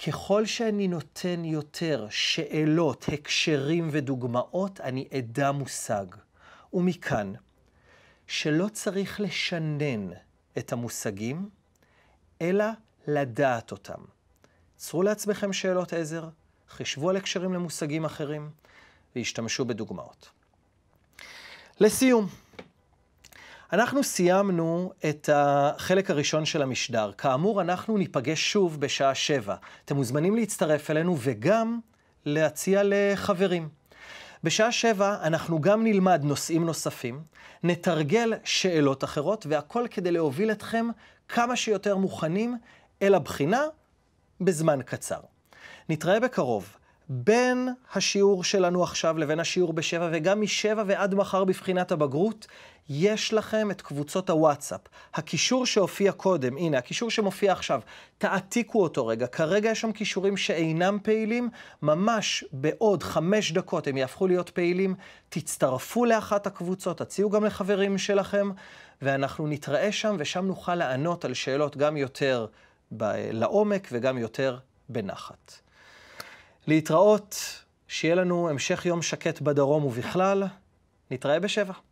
ככל שאני נותן יותר שאלות, הקשרים ודוגמאות, אני אדע מושג. ומכאן, שלא צריך לשנן את המושגים, אלא לדעת אותם. צרו לעצמכם שאלות עזר, חישבו על הקשרים למושגים אחרים, והשתמשו בדוגמאות. לסיום, אנחנו סיימנו את החלק הראשון של המשדר. כאמור, אנחנו ניפגש שוב בשעה שבע. אתם מוזמנים להצטרף אלינו וגם להציע לחברים. בשעה שבע אנחנו גם נלמד נושאים נוספים, נתרגל שאלות אחרות, והכל כדי להוביל אתכם כמה שיותר מוכנים אל הבחינה בזמן קצר. נתראה בקרוב. בין השיעור שלנו עכשיו לבין השיעור בשבע, וגם משבע ועד מחר בבחינת הבגרות, יש לכם את קבוצות הוואטסאפ. הקישור שהופיע קודם, הנה, הקישור שמופיע עכשיו, תעתיקו אותו רגע. כרגע יש שם קישורים שאינם פעילים, ממש בעוד חמש דקות הם יהפכו להיות פעילים. תצטרפו לאחת הקבוצות, תציעו גם לחברים שלכם, ואנחנו נתראה שם, ושם נוכל לענות על שאלות גם יותר לעומק וגם יותר בנחת. להתראות, שיהיה לנו המשך יום שקט בדרום ובכלל. נתראה בשבע.